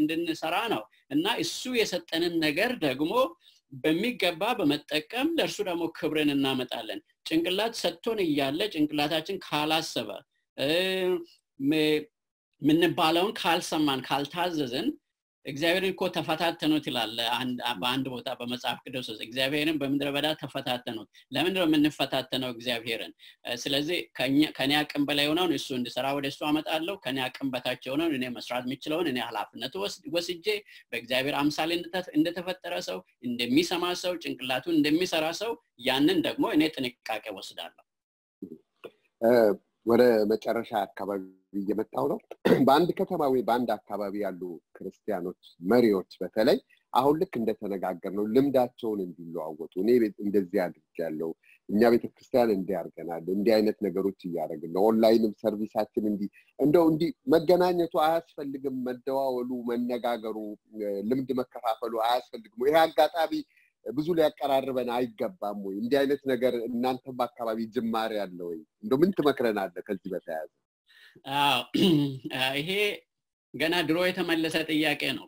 እንድንሰራ ነው እና እሱ የሰጠንን ነገር ደግሞ በሚገባ በመጠቀም ለእርሱ ደግሞ ክብርን እናመጣለን ጭንቅላት ሰጥቶን እያለ ጭንቅላታችን ካላሰበ የምንባለውን ካልሰማን ካልታዘዝን እግዚአብሔርን እኮ ተፈታተኑት ይላል በአንድ ቦታ በመጽሐፍ ቅዱስ ውስጥ እግዚአብሔርን በምድረ በዳ ተፈታተኑት ለምንድ የምንፈታተነው እግዚአብሔርን ስለዚህ ከኔ አቅም በላይ የሆነውን እሱ እንድሰራ ወደ እሱ አመጣለሁ ከኔ አቅም በታቸው የሆነውን እኔ መስራት የሚችለውን እኔ ሀላፍነቱ ወስጄ በእግዚአብሔር አምሳሌ እንደተፈጠረ ሰው እንደሚሰማ ሰው ጭንቅላቱን እንደሚሰራ ሰው ያንን ደግሞ እኔ ጥንቃቄ ወስዳለሁ ወደ መጨረሻ አካባቢ እየመጣው ነው። በአንድ ከተማ ወይ በአንድ አካባቢ ያሉ ክርስቲያኖች መሪዎች በተለይ አሁን ልክ እንደተነጋገር ነው ልምዳቸውን እንዲለዋወጡ እኔ እንደዚህ አድርጌያለሁ፣ እኛ ቤተክርስቲያን እንዲያርገናል እንዲህ አይነት ነገሮች እያደረግን ነው፣ ኦንላይንም ሰርቪሳችን እንዲህ እንደው እንዲህ መገናኘቱ አያስፈልግም፣ መደዋወሉ፣ መነጋገሩ፣ ልምድ መከፋፈሉ አያስፈልግም። ይሄ አጋጣሚ ብዙ ሊያቀራርበን አይገባም ወይ? እንዲህ አይነት ነገር እናንተም አካባቢ ጅማሬ አለ ወይ? እንደው ምን ትመክረናለህ ከዚህ በተያያዘ? ይሄ ገና ድሮ የተመለሰ ጥያቄ ነው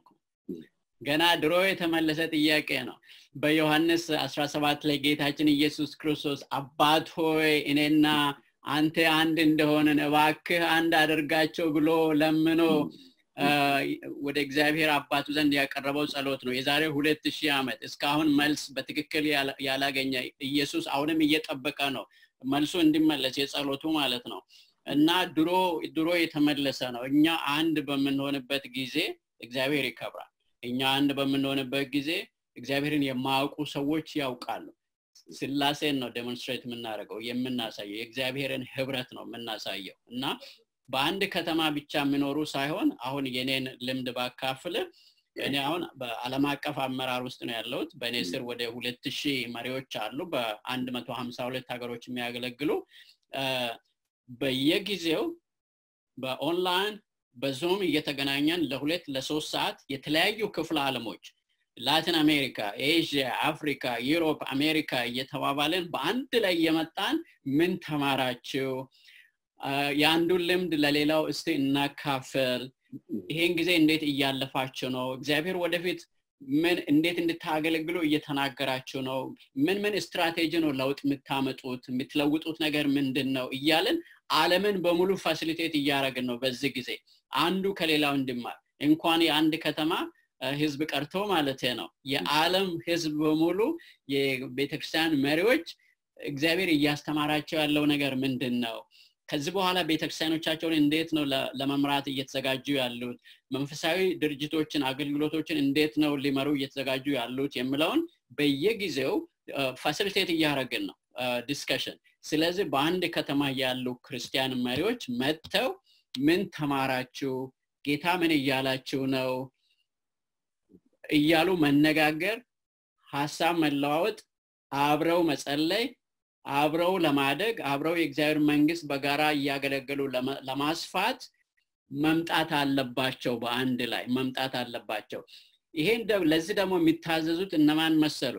ገና ድሮ የተመለሰ ጥያቄ ነው በዮሐንስ 17 ላይ ጌታችን ኢየሱስ ክርስቶስ አባት ሆይ እኔና አንተ አንድ እንደሆነ እባክህ አንድ አድርጋቸው ብሎ ለምኖ ወደ እግዚአብሔር አባቱ ዘንድ ያቀረበው ጸሎት ነው የዛሬ ሁለት ሺህ ዓመት እስካሁን መልስ በትክክል ያላገኘ ኢየሱስ አሁንም እየጠበቀ ነው መልሱ እንዲመለስ የጸሎቱ ማለት ነው እና ድሮ ድሮ የተመለሰ ነው። እኛ አንድ በምንሆንበት ጊዜ እግዚአብሔር ይከብራል። እኛ አንድ በምንሆንበት ጊዜ እግዚአብሔርን የማያውቁ ሰዎች ያውቃሉ። ስላሴን ነው ዴሞንስትሬት የምናደርገው የምናሳየው፣ የእግዚአብሔርን ህብረት ነው የምናሳየው እና በአንድ ከተማ ብቻ የሚኖሩ ሳይሆን አሁን የኔን ልምድ ባካፍል እኔ አሁን በአለም አቀፍ አመራር ውስጥ ነው ያለሁት። በእኔ ስር ወደ ሁለት ሺህ መሪዎች አሉ በአንድ መቶ ሀምሳ ሁለት ሀገሮች የሚያገለግሉ በየጊዜው በኦንላይን በዙም እየተገናኘን ለሁለት ለሶስት ሰዓት የተለያዩ ክፍለ ዓለሞች ላቲን አሜሪካ፣ ኤዥያ፣ አፍሪካ፣ ዩሮፕ፣ አሜሪካ እየተባባለን በአንድ ላይ እየመጣን ምን ተማራችው፣ የአንዱን ልምድ ለሌላው እስቲ እናካፍል፣ ይሄን ጊዜ እንዴት እያለፋችሁ ነው፣ እግዚአብሔር ወደፊት ምን እንዴት እንድታገለግሉ እየተናገራችሁ ነው፣ ምን ምን ስትራቴጂ ነው ለውጥ የምታመጡት፣ የምትለውጡት ነገር ምንድን ነው እያለን አለምን በሙሉ ፋሲሊቴት እያደረግን ነው። በዚህ ጊዜ አንዱ ከሌላው እንድማር እንኳን የአንድ ከተማ ህዝብ ቀርቶ ማለት ነው የዓለም ህዝብ በሙሉ የቤተክርስቲያን መሪዎች እግዚአብሔር እያስተማራቸው ያለው ነገር ምንድን ነው? ከዚህ በኋላ ቤተክርስቲያኖቻቸውን እንዴት ነው ለመምራት እየተዘጋጁ ያሉት? መንፈሳዊ ድርጅቶችን፣ አገልግሎቶችን እንዴት ነው ሊመሩ እየተዘጋጁ ያሉት የሚለውን በየጊዜው ፋሲሊቴት እያደረግን ነው ዲስከሽን ስለዚህ በአንድ ከተማ ያሉ ክርስቲያን መሪዎች መጥተው ምን ተማራችሁ፣ ጌታ ምን እያላችሁ ነው እያሉ መነጋገር፣ ሀሳብ መለዋወጥ፣ አብረው መጸለይ፣ አብረው ለማደግ፣ አብረው የእግዚአብሔር መንግስት በጋራ እያገለገሉ ለማስፋት መምጣት አለባቸው። በአንድ ላይ መምጣት አለባቸው። ይሄን ለዚህ ደግሞ የሚታዘዙት እነማን መሰሉ?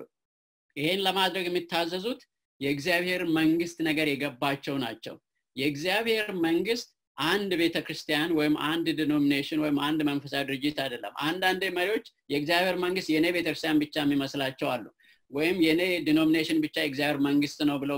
ይሄን ለማድረግ የሚታዘዙት የእግዚአብሔር መንግስት ነገር የገባቸው ናቸው የእግዚአብሔር መንግስት አንድ ቤተ ክርስቲያን ወይም አንድ ዲኖሚኔሽን ወይም አንድ መንፈሳዊ ድርጅት አይደለም አንዳንዴ መሪዎች የእግዚአብሔር መንግስት የእኔ ቤተክርስቲያን ብቻ የሚመስላቸው አሉ ወይም የእኔ ዲኖሚኔሽን ብቻ የእግዚአብሔር መንግስት ነው ብለው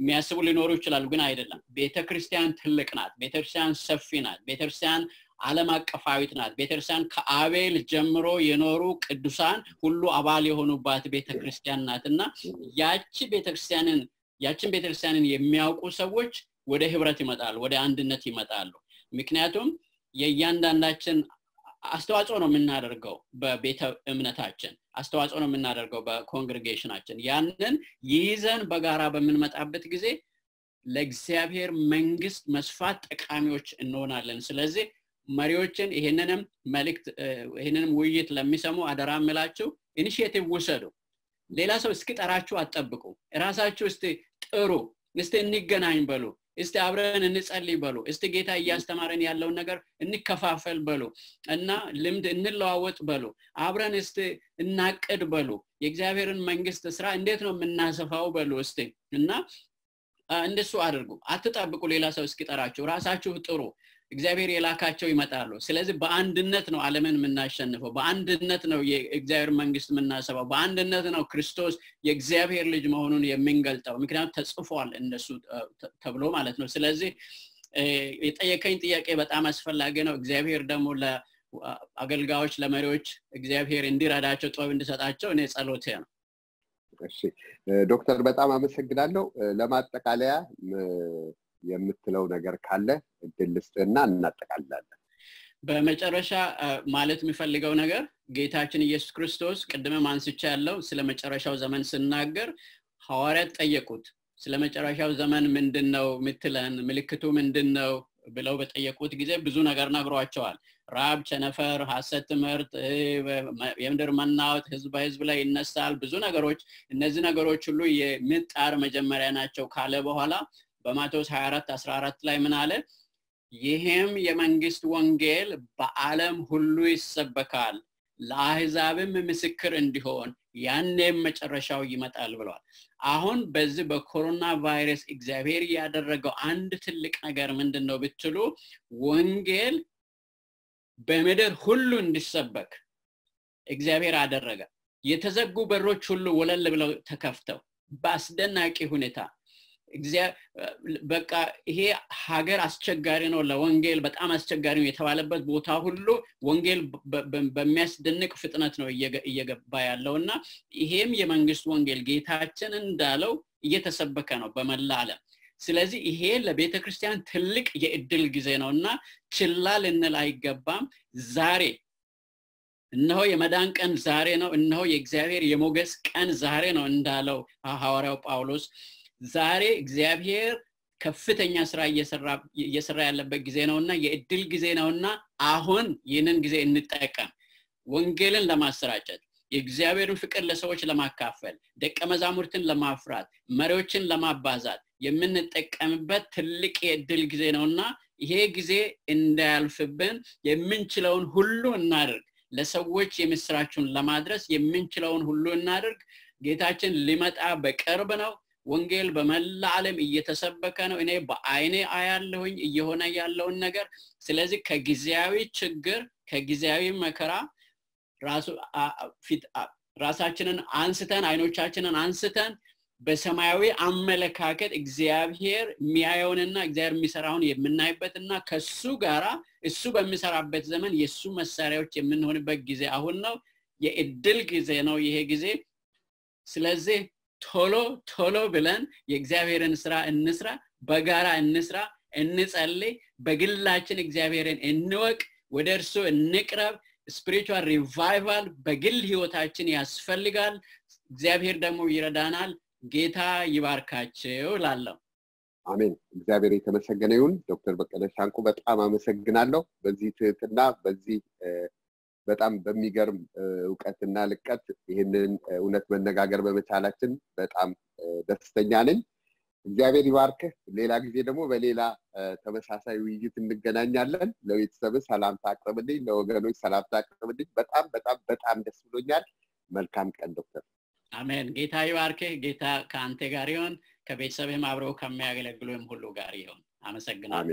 የሚያስቡ ሊኖሩ ይችላሉ ግን አይደለም ቤተክርስቲያን ትልቅ ናት ቤተክርስቲያን ሰፊ ናት ቤተክርስቲያን ዓለም አቀፋዊት ናት። ቤተክርስቲያን ከአቤል ጀምሮ የኖሩ ቅዱሳን ሁሉ አባል የሆኑባት ቤተክርስቲያን ናት እና ያቺ ቤተክርስቲያንን ያችን ቤተክርስቲያንን የሚያውቁ ሰዎች ወደ ህብረት ይመጣሉ፣ ወደ አንድነት ይመጣሉ። ምክንያቱም የእያንዳንዳችን አስተዋጽኦ ነው የምናደርገው በቤተ እምነታችን አስተዋጽኦ ነው የምናደርገው በኮንግሬጌሽናችን። ያንን ይይዘን በጋራ በምንመጣበት ጊዜ ለእግዚአብሔር መንግስት መስፋት ጠቃሚዎች እንሆናለን። ስለዚህ መሪዎችን ይህንንም መልክት ይህንንም ውይይት ለሚሰሙ አደራ የምላችሁ ኢኒሽቲቭ ውሰዱ። ሌላ ሰው እስኪጠራችሁ አጠብቁ። ራሳችሁ እስቲ ጥሩ፣ እስቲ እንገናኝ በሉ፣ እስቲ አብረን እንጸልይ በሉ፣ እስቲ ጌታ እያስተማረን ያለውን ነገር እንከፋፈል በሉ እና ልምድ እንለዋወጥ በሉ፣ አብረን እስቲ እናቅድ በሉ፣ የእግዚአብሔርን መንግስት ስራ እንዴት ነው የምናሰፋው በሉ እስቲ እና እንደሱ አድርጉ። አትጠብቁ ሌላ ሰው እስኪጠራችሁ፣ ራሳችሁ ጥሩ። እግዚአብሔር የላካቸው ይመጣሉ። ስለዚህ በአንድነት ነው አለምን የምናሸንፈው፣ በአንድነት ነው የእግዚአብሔር መንግስት የምናሰባው፣ በአንድነት ነው ክርስቶስ የእግዚአብሔር ልጅ መሆኑን የምንገልጠው። ምክንያቱም ተጽፏል እንደሱ ተብሎ ማለት ነው። ስለዚህ የጠየቀኝ ጥያቄ በጣም አስፈላጊ ነው። እግዚአብሔር ደግሞ ለአገልጋዮች ለመሪዎች እግዚአብሔር እንዲረዳቸው ጥበብ እንዲሰጣቸው እኔ ጸሎቴ ነው። እሺ ዶክተር በጣም አመሰግናለሁ። ለማጠቃለያ የምትለው ነገር ካለ እድል ልስጥህና እናጠቃላለን በመጨረሻ ማለት የሚፈልገው ነገር ጌታችን ኢየሱስ ክርስቶስ ቅድመ ማንስቻ ያለው ስለ መጨረሻው ዘመን ስናገር ሐዋርያት ጠየቁት። ስለ መጨረሻው ዘመን ምንድን ነው ምትለን? ምልክቱ ምንድን ነው ብለው በጠየቁት ጊዜ ብዙ ነገር ነግሯቸዋል። ራብ፣ ቸነፈር፣ ሀሰት ትምህርት፣ የምድር መናወጥ፣ ህዝብ በህዝብ ላይ ይነሳል፣ ብዙ ነገሮች። እነዚህ ነገሮች ሁሉ የምጣር መጀመሪያ ናቸው ካለ በኋላ በማቴዎስ 24 14 ላይ ምን አለ? ይህም የመንግስት ወንጌል በአለም ሁሉ ይሰበካል ለአህዛብም ምስክር እንዲሆን ያኔም መጨረሻው ይመጣል ብሏል። አሁን በዚህ በኮሮና ቫይረስ እግዚአብሔር ያደረገው አንድ ትልቅ ነገር ምንድን ነው ብትሉ ወንጌል በምድር ሁሉ እንዲሰበክ እግዚአብሔር አደረገ። የተዘጉ በሮች ሁሉ ወለል ብለው ተከፍተው በአስደናቂ ሁኔታ በቃ ይሄ ሀገር አስቸጋሪ ነው ለወንጌል በጣም አስቸጋሪ ነው የተባለበት ቦታ ሁሉ ወንጌል በሚያስደንቅ ፍጥነት ነው እየገባ ያለው እና ይሄም የመንግስት ወንጌል ጌታችን እንዳለው እየተሰበከ ነው በመላ ስለዚህ ይሄ ለቤተ ክርስቲያን ትልቅ የእድል ጊዜ ነው እና ችላ ልንል አይገባም። ዛሬ እነሆ የመዳን ቀን ዛሬ ነው፣ እነሆ የእግዚአብሔር የሞገስ ቀን ዛሬ ነው እንዳለው ሐዋርያው ጳውሎስ ዛሬ እግዚአብሔር ከፍተኛ ስራ እየሰራ ያለበት ጊዜ ነውና የእድል ጊዜ ነውና አሁን ይህንን ጊዜ እንጠቀም ወንጌልን ለማሰራጨት የእግዚአብሔርን ፍቅር ለሰዎች ለማካፈል ደቀ መዛሙርትን ለማፍራት መሪዎችን ለማባዛት የምንጠቀምበት ትልቅ የእድል ጊዜ ነውና ይሄ ጊዜ እንዳያልፍብን የምንችለውን ሁሉ እናድርግ ለሰዎች የምስራችሁን ለማድረስ የምንችለውን ሁሉ እናድርግ ጌታችን ሊመጣ በቅርብ ነው ወንጌል በመላ ዓለም እየተሰበከ ነው። እኔ በአይኔ አያለሁኝ እየሆነ ያለውን ነገር። ስለዚህ ከጊዜያዊ ችግር ከጊዜያዊ መከራ ራሳችንን አንስተን አይኖቻችንን አንስተን በሰማያዊ አመለካከት እግዚአብሔር የሚያየውንና እግዚአብሔር የሚሰራውን የምናይበትና ከሱ ጋራ እሱ በሚሰራበት ዘመን የእሱ መሳሪያዎች የምንሆንበት ጊዜ አሁን ነው። የእድል ጊዜ ነው ይሄ ጊዜ። ስለዚህ ቶሎ ቶሎ ብለን የእግዚአብሔርን ስራ እንስራ፣ በጋራ እንስራ፣ እንጸልይ፣ በግላችን እግዚአብሔርን እንወቅ፣ ወደ እርሱ እንቅረብ። ስፒሪቹዋል ሪቫይቫል በግል ህይወታችን ያስፈልጋል። እግዚአብሔር ደግሞ ይረዳናል። ጌታ ይባርካቸው ላለው አሜን። እግዚአብሔር የተመሰገነ ይሁን። ዶክተር በቀለ በጣም አመሰግናለሁ። በዚህ ትህትና በዚህ በጣም በሚገርም እውቀትና ልቀት ይህንን እውነት መነጋገር በመቻላችን በጣም ደስተኛ ነኝ። እግዚአብሔር ይባርክህ። ሌላ ጊዜ ደግሞ በሌላ ተመሳሳይ ውይይት እንገናኛለን። ለቤተሰብ ሰላምታ ታቅርብልኝ ለወገኖች ሰላምታ ታቅርብልኝ በጣም በጣም በጣም ደስ ብሎኛል። መልካም ቀን ዶክተር። አሜን። ጌታ ይባርክህ። ጌታ ከአንተ ጋር ይሆን፣ ከቤተሰብህም አብረው ከሚያገለግሉም ሁሉ ጋር ይሆን። አመሰግናለሁ።